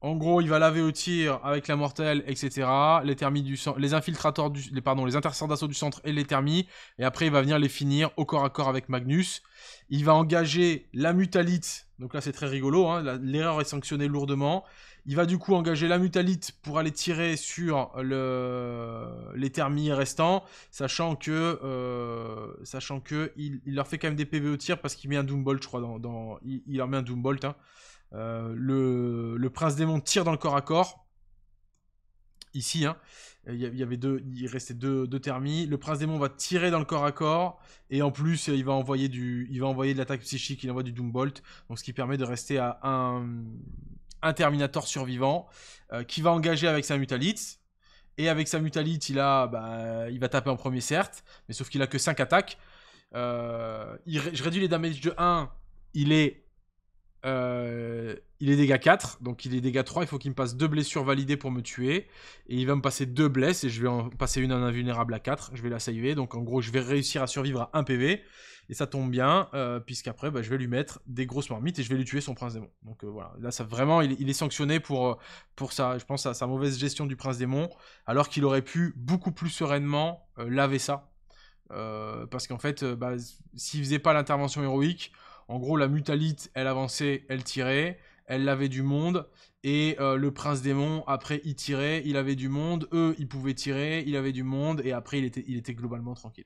en gros, il va laver au tir avec la mortelle, etc. Les thermis du les infiltrateurs du, pardon, les intercepteurs d'assaut du centre et les thermis. Et après, il va venir les finir au corps à corps avec Magnus. Il va engager la mutalite. Donc là, c'est très rigolo. Hein. L'erreur est sanctionnée lourdement. Il va du coup engager la mutalite pour aller tirer sur les Thermies restants, sachant que, euh, sachant que il... leur fait quand même des PV au tir parce qu'il met un Doombolt, je crois, dans, Il... leur met un Doombolt. Hein. Euh, le... prince démon tire dans le corps à corps. Ici, hein. il, y avait deux, il restait deux, deux thermies. Le prince démon va tirer dans le corps à corps. Et en plus, il va envoyer, il va envoyer de l'attaque psychique, il envoie du Doombolt. Donc ce qui permet de rester à un un Terminator survivant euh, qui va engager avec sa Mutalite. Et avec sa Mutalite, il, a, bah, il va taper en premier, certes, mais sauf qu'il a que 5 attaques. Euh, je réduis les damages de 1, il est euh, il est dégât 4, donc il est dégât 3. Il faut qu'il me passe deux blessures validées pour me tuer. Et il va me passer deux blesses et je vais en passer une en invulnérable à 4. Je vais la saluer. Donc en gros, je vais réussir à survivre à 1 PV. Et ça tombe bien, euh, puisqu'après, bah, je vais lui mettre des grosses marmites et je vais lui tuer son prince démon. Donc euh, voilà, là, ça, vraiment, il, est sanctionné pour, euh, pour sa, je pense, à sa mauvaise gestion du prince démon, alors qu'il aurait pu beaucoup plus sereinement laver ça. parce qu'en fait, bah, s'il faisait pas l'intervention héroïque, en gros, la mutalite, elle avançait, elle tirait, elle avait du monde. Et euh, le prince démon, après, il tirait, il avait du monde. Eux, ils pouvaient tirer, il avait du monde. Et après, il était, il était globalement tranquille.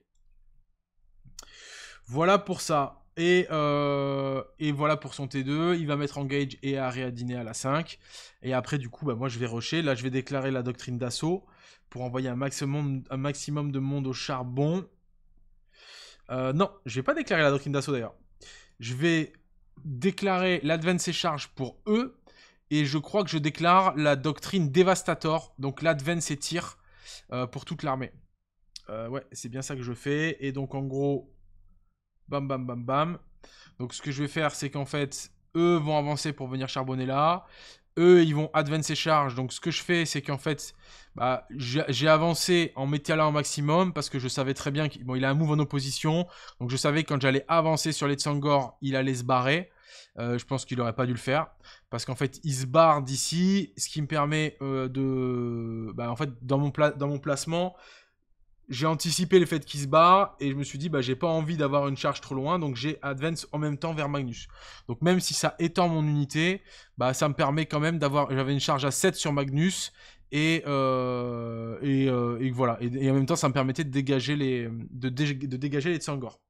Voilà pour ça. Et, euh, voilà pour son T2. Il va mettre Engage et arrêt à dîner à la 5. Et après, du coup, bah, moi, je vais rusher. Là, je vais déclarer la doctrine d'assaut pour envoyer un maximum, maximum de monde au charbon. Euh, non, je vais pas déclarer la doctrine d'assaut d'ailleurs je vais déclarer l'Advance et Charge pour eux. Et je crois que je déclare la doctrine Devastator, donc l'Advance et Tir, euh, pour toute l'armée. Euh, ouais, c'est bien ça que je fais. Et donc, en gros, bam, bam, bam, bam. Donc, ce que je vais faire, c'est qu'en fait, eux vont avancer pour venir charbonner là. Eux, ils vont advance et charge. Donc, ce que je fais, c'est qu'en fait, bah, j'ai avancé en là au maximum parce que je savais très bien qu'il a un move en opposition. Donc, je savais que quand j'allais avancer sur les Tsangor, il allait se barrer. Euh, je pense qu'il n'aurait pas dû le faire. Parce qu'en fait, il se barre d'ici, ce qui me permet euh, de... Bah, en fait, dans mon, dans mon placement, j'ai anticipé le fait qu'il se barre et je me suis dit, bah, j'ai pas envie d'avoir une charge trop loin, donc j'ai advance en même temps vers Magnus. Donc même si ça étend mon unité, bah, ça me permet quand même d'avoir. J'avais une charge à 7 sur Magnus et, euh, euh, et, voilà. Et, en même temps, ça me permettait de dégager les, de, de dégager les Tsangor.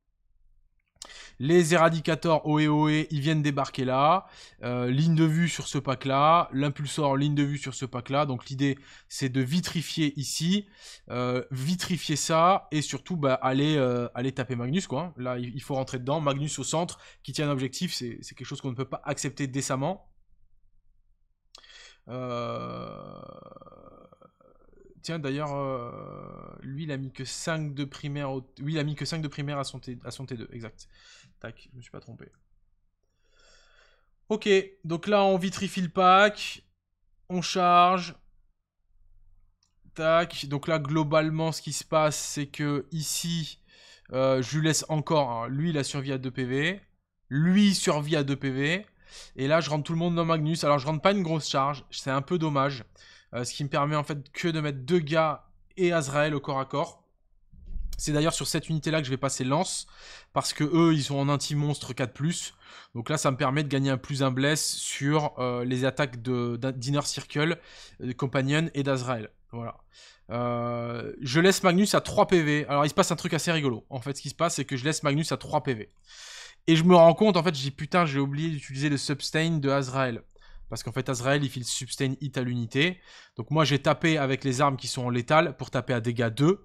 Les éradicateurs OeOe, ils viennent débarquer là. Euh, ligne de vue sur ce pack là. L'impulsor, ligne de vue sur ce pack là. Donc l'idée, c'est de vitrifier ici. Euh, vitrifier ça. Et surtout, bah, aller, euh, aller taper Magnus. quoi. Hein. Là, il faut rentrer dedans. Magnus au centre, qui tient un objectif. C'est quelque chose qu'on ne peut pas accepter décemment. Euh... Tiens, d'ailleurs, euh, lui, il a mis que 5 de primaire. Oui, a mis que 5 de primaire à son, T... 2 exact. Tac, je me suis pas trompé. Ok, donc là, on vitrifie le pack. On charge. Tac. Donc là, globalement, ce qui se passe, c'est que ici, euh, je lui laisse encore. Hein, lui, il a survie à 2 PV. Lui, survie à 2 PV. Et là, je rentre tout le monde dans Magnus. Alors, je rentre pas une grosse charge. C'est un peu dommage. Euh, ce qui me permet en fait que de mettre deux gars et Azrael au corps à corps. C'est d'ailleurs sur cette unité là que je vais passer lance, parce que eux ils sont en anti monstre 4+, donc là ça me permet de gagner un plus un bless sur euh, les attaques d'Inner Circle, euh, de Companion et d'Azrael. Voilà. je laisse Magnus à 3 PV. Alors il se passe un truc assez rigolo. En fait ce qui se passe c'est que je laisse Magnus à 3 PV. Et je me rends compte, en fait, j'ai putain, j'ai oublié d'utiliser le Substain de Azrael. Parce qu'en fait, Azrael, il file sustain hit à l'unité. Donc moi, j'ai tapé avec les armes qui sont en létal pour taper à dégâts 2.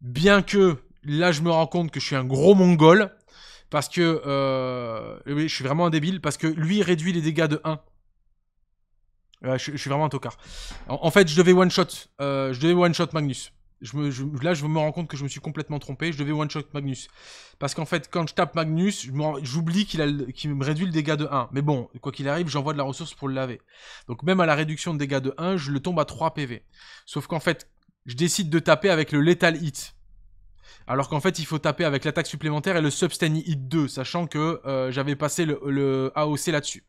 Bien que, là, je me rends compte que je suis un gros mongol. Parce que... Euh, je suis vraiment un débile. Parce que lui, il réduit les dégâts de 1. je, suis vraiment un tocard. En, fait, je devais one-shot. Euh, je devais one-shot Magnus là, je me rends compte que je me suis complètement trompé. Je devais one-shot Magnus. Parce qu'en fait, quand je tape Magnus, j'oublie qu'il me réduit le dégât de 1. Mais bon, quoi qu'il arrive, j'envoie de la ressource pour le laver. Donc même à la réduction de dégâts de 1, je le tombe à 3 PV. Sauf qu'en fait, je décide de taper avec le Lethal Hit. Alors qu'en fait, il faut taper avec l'attaque supplémentaire et le substain Hit 2, sachant que euh, j'avais passé le, AOC là-dessus.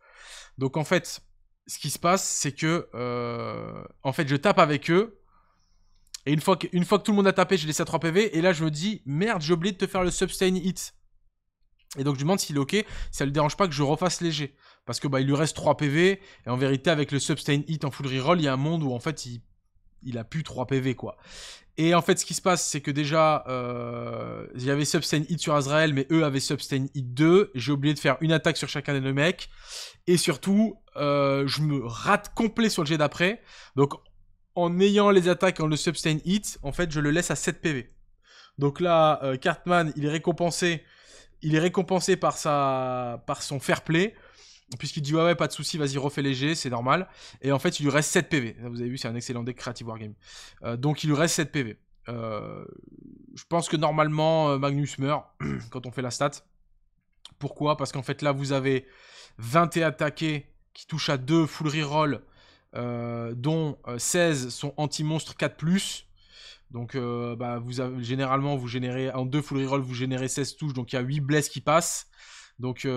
Donc en fait, ce qui se passe, c'est que... Euh, en fait, je tape avec eux, et une fois, que, fois que tout le monde a tapé, j'ai laissé à 3 PV. Et là, je me dis, merde, j'ai oublié de te faire le sustain hit. Et donc, je me demande s'il est OK, si ça le dérange pas que je refasse léger. Parce que bah, il lui reste 3 PV. Et en vérité, avec le sustain hit en full reroll, il y a un monde où en fait, il, il a plus 3 PV, quoi. Et en fait, ce qui se passe, c'est que déjà, euh, il y avait Substain Hit sur Azrael, mais eux avaient sustain Hit 2. J'ai oublié de faire une attaque sur chacun des deux mecs. Et surtout, euh, je me rate complet sur le jet d'après. Donc, en ayant les attaques en le sustain hit, en fait, je le laisse à 7 PV. Donc là, euh, Cartman, il est récompensé, il est récompensé par, sa, par son fair play, puisqu'il dit ouais, ouais, pas de souci, vas-y, refais léger, c'est normal. Et en fait, il lui reste 7 PV. Vous avez vu, c'est un excellent deck Creative Wargame. Euh, donc il lui reste 7 PV. Euh, je pense que normalement, Magnus meurt *clears throat* quand on fait la stat. Pourquoi Parce qu'en fait, là, vous avez 21 attaqués qui touchent à 2 full reroll euh, dont 16 euh, sont anti-monstre 4 ⁇ donc euh, bah, vous généralement vous générez en 2 full reroll vous générez 16 touches donc il y a 8 blesses qui passent donc à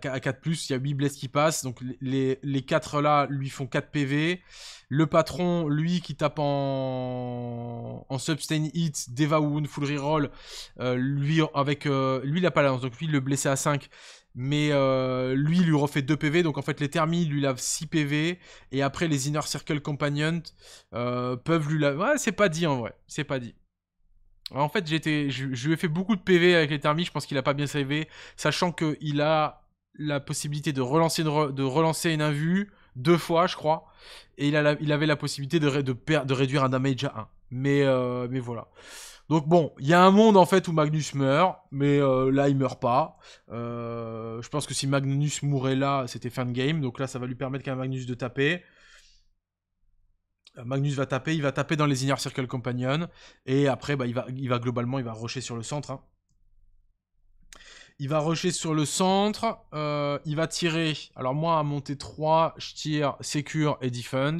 4 il y a 8 blesses qui passent. Donc les, les 4 là lui font 4 PV. Le patron, lui, qui tape en, en substain hit, Deva Wound, full reroll, lui avec euh, lui la Donc lui le blessé à 5, mais euh, lui il lui refait 2 PV, donc en fait les thermies lui lavent 6 PV, et après les Inner Circle Companions euh, peuvent lui laver... Ouais, c'est pas dit en vrai, c'est pas dit. En fait, je, lui ai fait beaucoup de PV avec les thermies, je pense qu'il a pas bien savé, sachant qu'il a la possibilité de relancer une, de relancer une invue deux fois, je crois, et il, avait la possibilité de, de, réduire un damage à 1. Mais, euh, mais voilà. Donc bon, il y a un monde en fait où Magnus meurt, mais euh, là il meurt pas. Euh, je pense que si Magnus mourait là, c'était fin de game. Donc là, ça va lui permettre qu'un Magnus de taper. Euh, Magnus va taper, il va taper dans les Inner Circle Companion, et après, bah, il, va, il va globalement, il va rusher sur le centre. Hein. Il va rusher sur le centre, il va tirer. Alors moi, à monter 3, je tire Secure et Defend.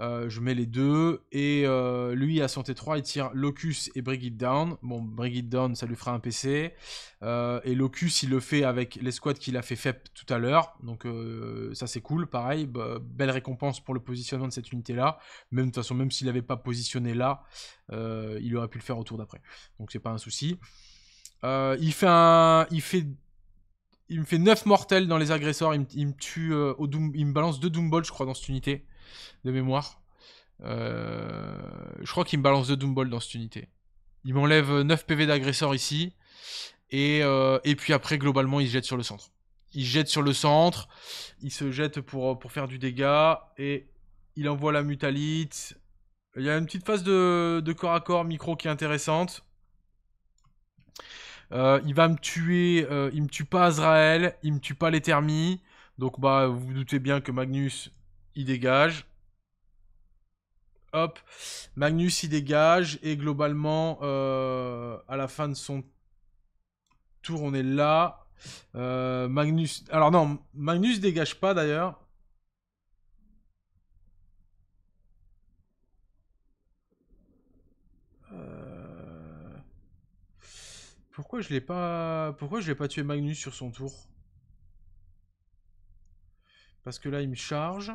Euh, je mets les deux. Et euh, lui, à son 3 il tire Locus et Brigitte Down. Bon, Brigitte Down, ça lui fera un PC. Euh, et Locus, il le fait avec l'escouade qu'il a fait FEP tout à l'heure. Donc ça, c'est cool. Pareil, bah, belle récompense pour le positionnement de cette unité-là. Même de toute façon, même s'il n'avait pas positionné là, il aurait pu le faire au tour d'après. Donc c'est pas un souci. il fait un... Il fait il me fait 9 mortels dans les agresseurs. Il me, tue euh, il balance 2 Doomballs, je crois, dans cette unité de mémoire. Euh, je crois qu'il me balance 2 Doomballs dans cette unité. Il m'enlève 9 euh, PV d'agresseur ici. Et, puis après, globalement, il se jette sur le centre. Il se jette sur le centre. Il se jette pour, pour faire du dégât. Et il envoie la mutalite. Il y a une petite phase de, de corps à corps micro qui est intéressante. Euh, il va me tuer, il euh, il me tue pas Azrael, il me tue pas les thermies. Donc bah vous, vous doutez bien que Magnus, il dégage. Hop, Magnus il dégage et globalement euh, à la fin de son tour on est là. Magnus, alors non, Magnus dégage pas d'ailleurs. Pourquoi je l'ai pas... Pourquoi je l'ai pas tué Magnus sur son tour Parce que là, il me charge.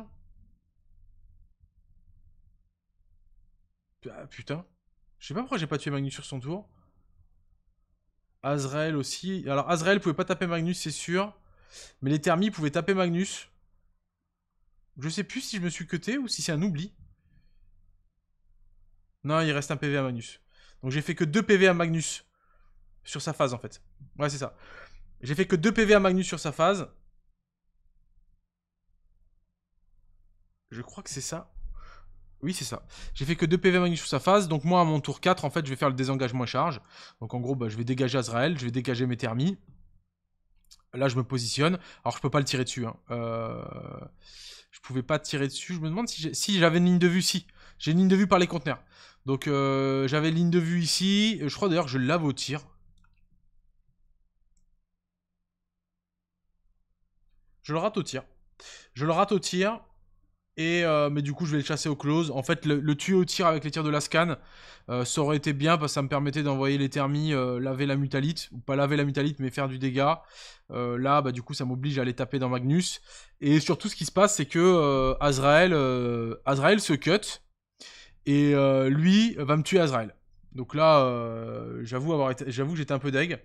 Ah, putain. Je sais pas pourquoi j'ai pas tué Magnus sur son tour. Azrael aussi. Alors, Azrael pouvait pas taper Magnus, c'est sûr. Mais les thermies pouvaient taper Magnus. Je sais plus si je me suis cuté ou si c'est un oubli. Non, il reste un PV à Magnus. Donc j'ai fait que 2 PV à Magnus sur sa phase, en fait. Ouais, c'est ça. J'ai fait que 2 PV à Magnus sur sa phase. Je crois que c'est ça. Oui, c'est ça. J'ai fait que 2 PV Magnus sur sa phase. Donc moi, à mon tour 4, en fait, je vais faire le désengagement charge. Donc en gros, bah, je vais dégager Azrael, je vais dégager mes thermies. Là, je me positionne. Alors, je peux pas le tirer dessus. Hein. Euh, je pouvais pas tirer dessus. Je me demande si, j'avais une ligne de vue. Si, j'ai une ligne de vue par les conteneurs. Donc, euh, j'avais une ligne de vue ici. Je crois d'ailleurs que je lave au tir. Je le rate au tir. Je le rate au tir. Et euh, mais du coup, je vais le chasser au close. En fait, le, tuer au tir avec les tirs de la scan, euh, ça aurait été bien parce que ça me permettait d'envoyer les thermies euh, laver la mutalite. Ou pas laver la mutalite, mais faire du dégât. là, bah, du coup, ça m'oblige à aller taper dans Magnus. Et surtout, ce qui se passe, c'est que Azrael, Azrael se cut. Et lui va me tuer Azrael. Donc là, j'avoue, avoir j'avoue que j'étais un peu deg.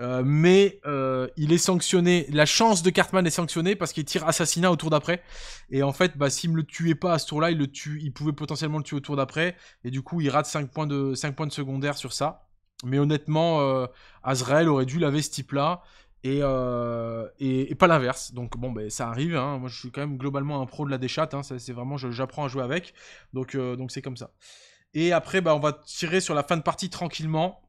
Euh, mais euh, il est sanctionné. La chance de Cartman est sanctionnée parce qu'il tire assassinat au tour d'après. Et en fait, bah, s'il ne le tuait pas à ce tour-là, il, le tue, il pouvait potentiellement le tuer au tour d'après. Et du coup, il rate 5 points de, 5 points de secondaire sur ça. Mais honnêtement, euh, Azrael aurait dû laver ce type-là. Euh, et, pas l'inverse. Donc bon, ben ça arrive. Hein. Moi, je suis quand même globalement un pro de la déchatte. Hein. C'est vraiment, j'apprends à jouer avec. Donc donc c'est comme ça. Et après, bah, on va tirer sur la fin de partie tranquillement.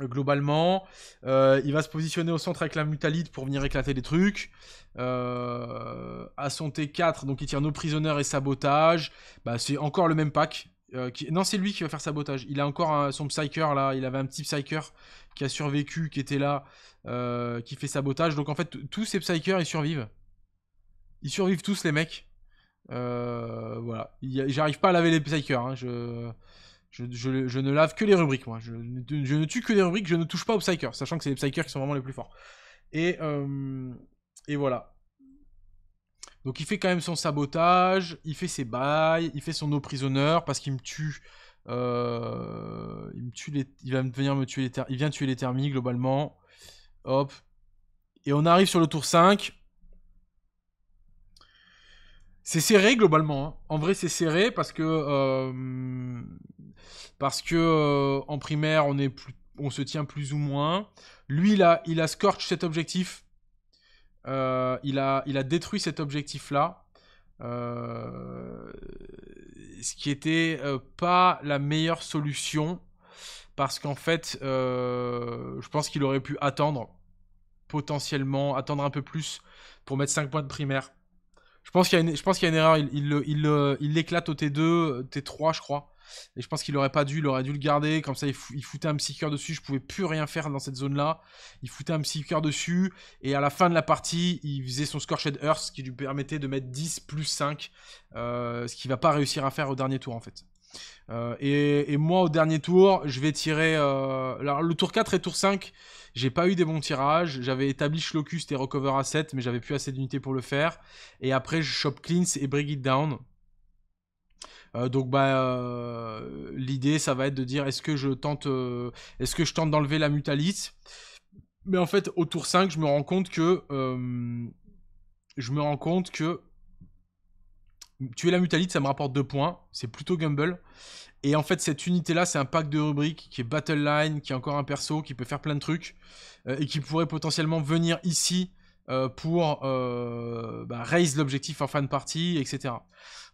Euh, globalement. Euh, il va se positionner au centre avec la mutalite pour venir éclater des trucs. Euh, à son T4, donc il tire nos prisonniers et sabotage. Bah, c'est encore le même pack. Non, c'est lui qui va faire sabotage. Il a encore son Psyker là. Il avait un petit Psyker qui a survécu, qui était là, qui fait sabotage. Donc en fait, tous ces Psykers, ils survivent. Ils survivent tous, les mecs. voilà. J'arrive pas à laver les Psykers. Hein. Je. Je, ne lave que les rubriques, moi. Je, ne tue que les rubriques, je ne touche pas aux psychers, sachant que c'est les psychers qui sont vraiment les plus forts. Et, euh, voilà. Donc il fait quand même son sabotage, il fait ses bails, il fait son eau-prisonneur, parce qu'il me tue. Euh, il, me tue il va venir me tuer les Il vient tuer les thermies globalement. Hop. Et on arrive sur le tour 5. C'est serré globalement. Hein. En vrai, c'est serré parce que euh, parce que euh, en primaire, on est plus, on se tient plus ou moins. Lui là, il a scorch cet objectif. Euh, il a il a détruit cet objectif là. ce qui était pas la meilleure solution parce qu'en fait, je pense qu'il aurait pu attendre potentiellement attendre un peu plus pour mettre 5 points de primaire je pense qu'il y, a une, erreur. Il, l'éclate au T2, euh, T3, je crois. Et je pense qu'il aurait pas dû, il aurait dû le garder. Comme ça, il, foutait un psycheur dessus. Je pouvais plus rien faire dans cette zone-là. Il foutait un psycheur dessus. Et à la fin de la partie, il faisait son score Earth, ce qui lui permettait de mettre 10 plus 5. Euh, ce qu'il va pas réussir à faire au dernier tour, en fait. Euh, et, moi, au dernier tour, je vais tirer. alors, le tour 4 et tour 5, j'ai pas eu des bons tirages. J'avais établi Schlocust et Recover à 7, mais j'avais plus assez d'unités pour le faire. Et après, je chope Cleanse et Break Down. Euh, donc bah euh, l'idée ça va être de dire est-ce que je tente euh, est-ce que je tente d'enlever la Mutalite mais en fait au tour 5 je me rends compte que je me rends compte que tuer la mutalite ça me rapporte 2 points c'est plutôt gamble et en fait, cette unité-là, c'est un pack de rubriques qui est Battle Line, qui est encore un perso, qui peut faire plein de trucs, euh, et qui pourrait potentiellement venir ici euh, pour euh, bah, raise l'objectif en fin de partie, etc.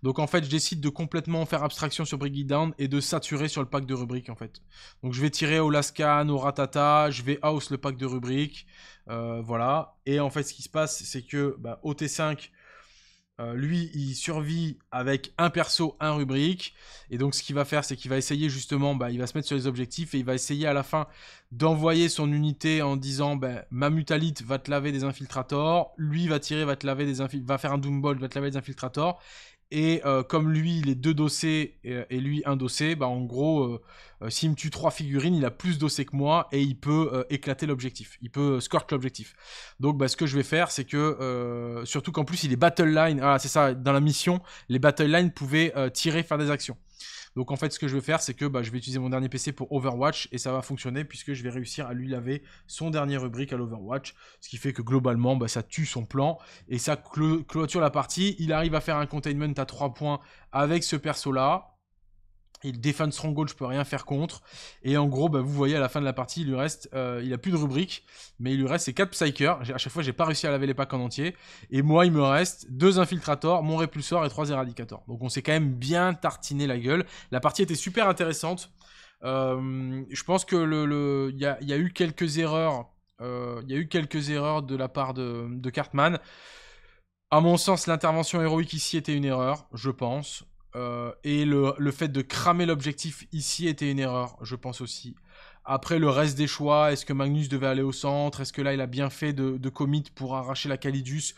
Donc en fait, je décide de complètement faire abstraction sur Brigitte Down et de saturer sur le pack de rubriques, en fait. Donc je vais tirer au Lascan, au Ratata, je vais house le pack de rubriques, voilà. Et en fait, ce qui se passe, c'est que bah, au T5, euh, lui, il survit avec un perso, un rubrique. Et donc, ce qu'il va faire, c'est qu'il va essayer justement, bah, il va se mettre sur les objectifs et il va essayer à la fin d'envoyer son unité en disant bah, Ma mutalite va te laver des infiltrators, lui va tirer, va te laver des va faire un Doombolt, va te laver des infiltrators. Et euh, comme lui, il est deux dossés et, lui un dossé, bah en gros, euh, euh, s'il me tue trois figurines, il a plus dossé que moi et il peut éclater l'objectif. Il peut scorcher l'objectif. Donc bah, ce que je vais faire, c'est que, surtout qu'en plus, il est battle line. Ah, c'est ça, dans la mission, les battle line pouvaient tirer, faire des actions. Donc en fait, ce que je vais faire, c'est que bah, je vais utiliser mon dernier PC pour Overwatch et ça va fonctionner puisque je vais réussir à lui laver son dernier rubrique à l'Overwatch. Ce qui fait que globalement, bah, ça tue son plan et ça clôture la partie. Il arrive à faire un containment à 3 points avec ce perso-là. Il défend Stronghold, je peux rien faire contre. Et en gros, bah, vous voyez à la fin de la partie, il lui reste, euh, il a plus de rubrique, mais il lui reste ses 4 Psyker. À chaque fois, j'ai pas réussi à laver les packs en entier. Et moi, il me reste 2 Infiltrators, mon Répulsor et 3 Eradicators. Donc on s'est quand même bien tartiné la gueule. La partie était super intéressante. Euh, je pense que le, y, a, eu quelques erreurs. Euh, il y a eu quelques erreurs de la part de, de Cartman. À mon sens, l'intervention héroïque ici était une erreur, je pense. Euh, et le, fait de cramer l'objectif ici était une erreur, je pense aussi. Après, le reste des choix, est-ce que Magnus devait aller au centre Est-ce que là, il a bien fait de, commit pour arracher la Calidus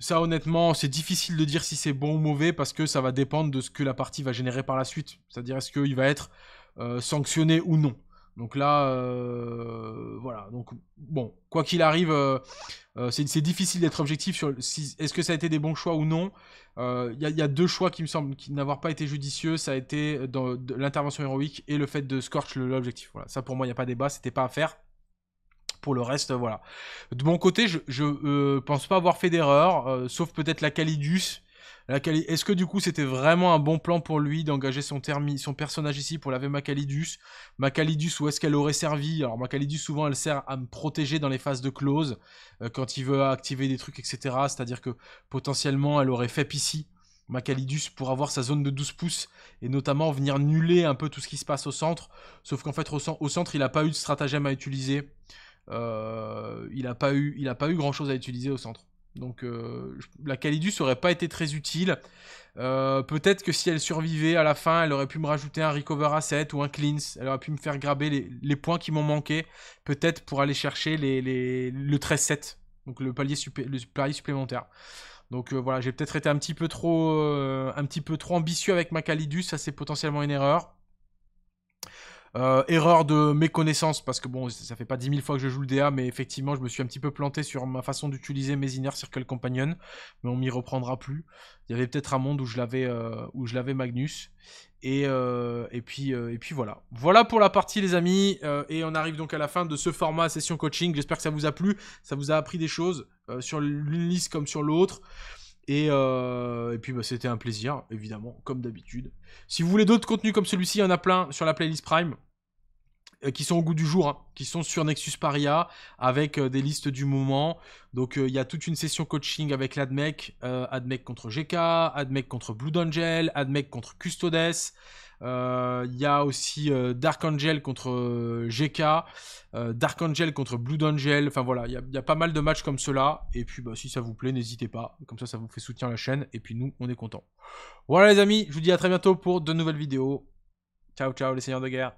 Ça, honnêtement, c'est difficile de dire si c'est bon ou mauvais parce que ça va dépendre de ce que la partie va générer par la suite. C'est-à-dire, est-ce qu'il va être euh, sanctionné ou non. Donc là, euh, voilà. Donc bon, quoi qu'il arrive, euh, euh, c'est difficile d'être objectif sur est-ce que ça a été des bons choix ou non. Il y, a deux choix qui me semblent n'avoir pas été judicieux. Ça a été l'intervention héroïque et le fait de scorch l'objectif. Voilà, ça pour moi, il n'y a pas débat, c'était pas à faire. Pour le reste, voilà. De mon côté, je, ne pense pas avoir fait d'erreur, sauf peut-être la Calidus est-ce que du coup c'était vraiment un bon plan pour lui d'engager son, son personnage ici pour laver Macalidus Macalidus, où est-ce qu'elle aurait servi Alors Macalidus, souvent elle sert à me protéger dans les phases de close, euh, quand il veut activer des trucs, etc. C'est-à-dire que potentiellement elle aurait fait ici. Macalidus pour avoir sa zone de 12 pouces et notamment venir nuler un peu tout ce qui se passe au centre. Sauf qu'en fait, au, centre, il n'a pas eu de stratagème à utiliser. Euh, il n'a pas, eu, pas eu grand chose à utiliser au centre. Donc euh, la Calidus aurait pas été très utile. Euh, peut-être que si elle survivait à la fin, elle aurait pu me rajouter un recover 7 ou un cleanse. Elle aurait pu me faire graber les, points qui m'ont manqué. Peut-être pour aller chercher le 13-7. Donc le palier, supplémentaire. Donc euh, voilà, j'ai peut-être été un petit peu trop, un petit peu trop ambitieux avec ma Calidus, ça c'est potentiellement une erreur. Euh, erreur de méconnaissance, parce que bon, ça fait pas 10 000 fois que je joue le DA, mais effectivement, je me suis un petit peu planté sur ma façon d'utiliser mes Inner Circle Companion, mais on m'y reprendra plus. Il y avait peut-être un monde où je l'avais, euh, où je l'avais Magnus. Et, euh, et, puis, et puis voilà. Voilà pour la partie les amis. et on arrive donc à la fin de ce format session coaching. J'espère que ça vous a plu. Ça vous a appris des choses sur l'une liste comme sur l'autre. Euh, et, puis bah, c'était un plaisir, évidemment, comme d'habitude. Si vous voulez d'autres contenus comme celui-ci, il y en a plein sur la playlist Prime euh, qui sont au goût du jour, hein, qui sont sur Nexus Paria avec euh, des listes du moment. Donc il y a toute une session coaching avec l'ADMEC, euh, ADMEC contre GK, ADMEC contre Blue Angel, ADMEC contre Custodes. Euh, il y a aussi euh, Dark Angel contre euh, GK, Dark Angel contre Blue Angel. Enfin voilà, il y, a pas mal de matchs comme cela. Et puis bah, si ça vous plaît, n'hésitez pas. Comme ça, ça vous fait soutien à la chaîne. Et puis nous, on est contents. Voilà les amis, je vous dis à très bientôt pour de nouvelles vidéos. Ciao, ciao les seigneurs de guerre.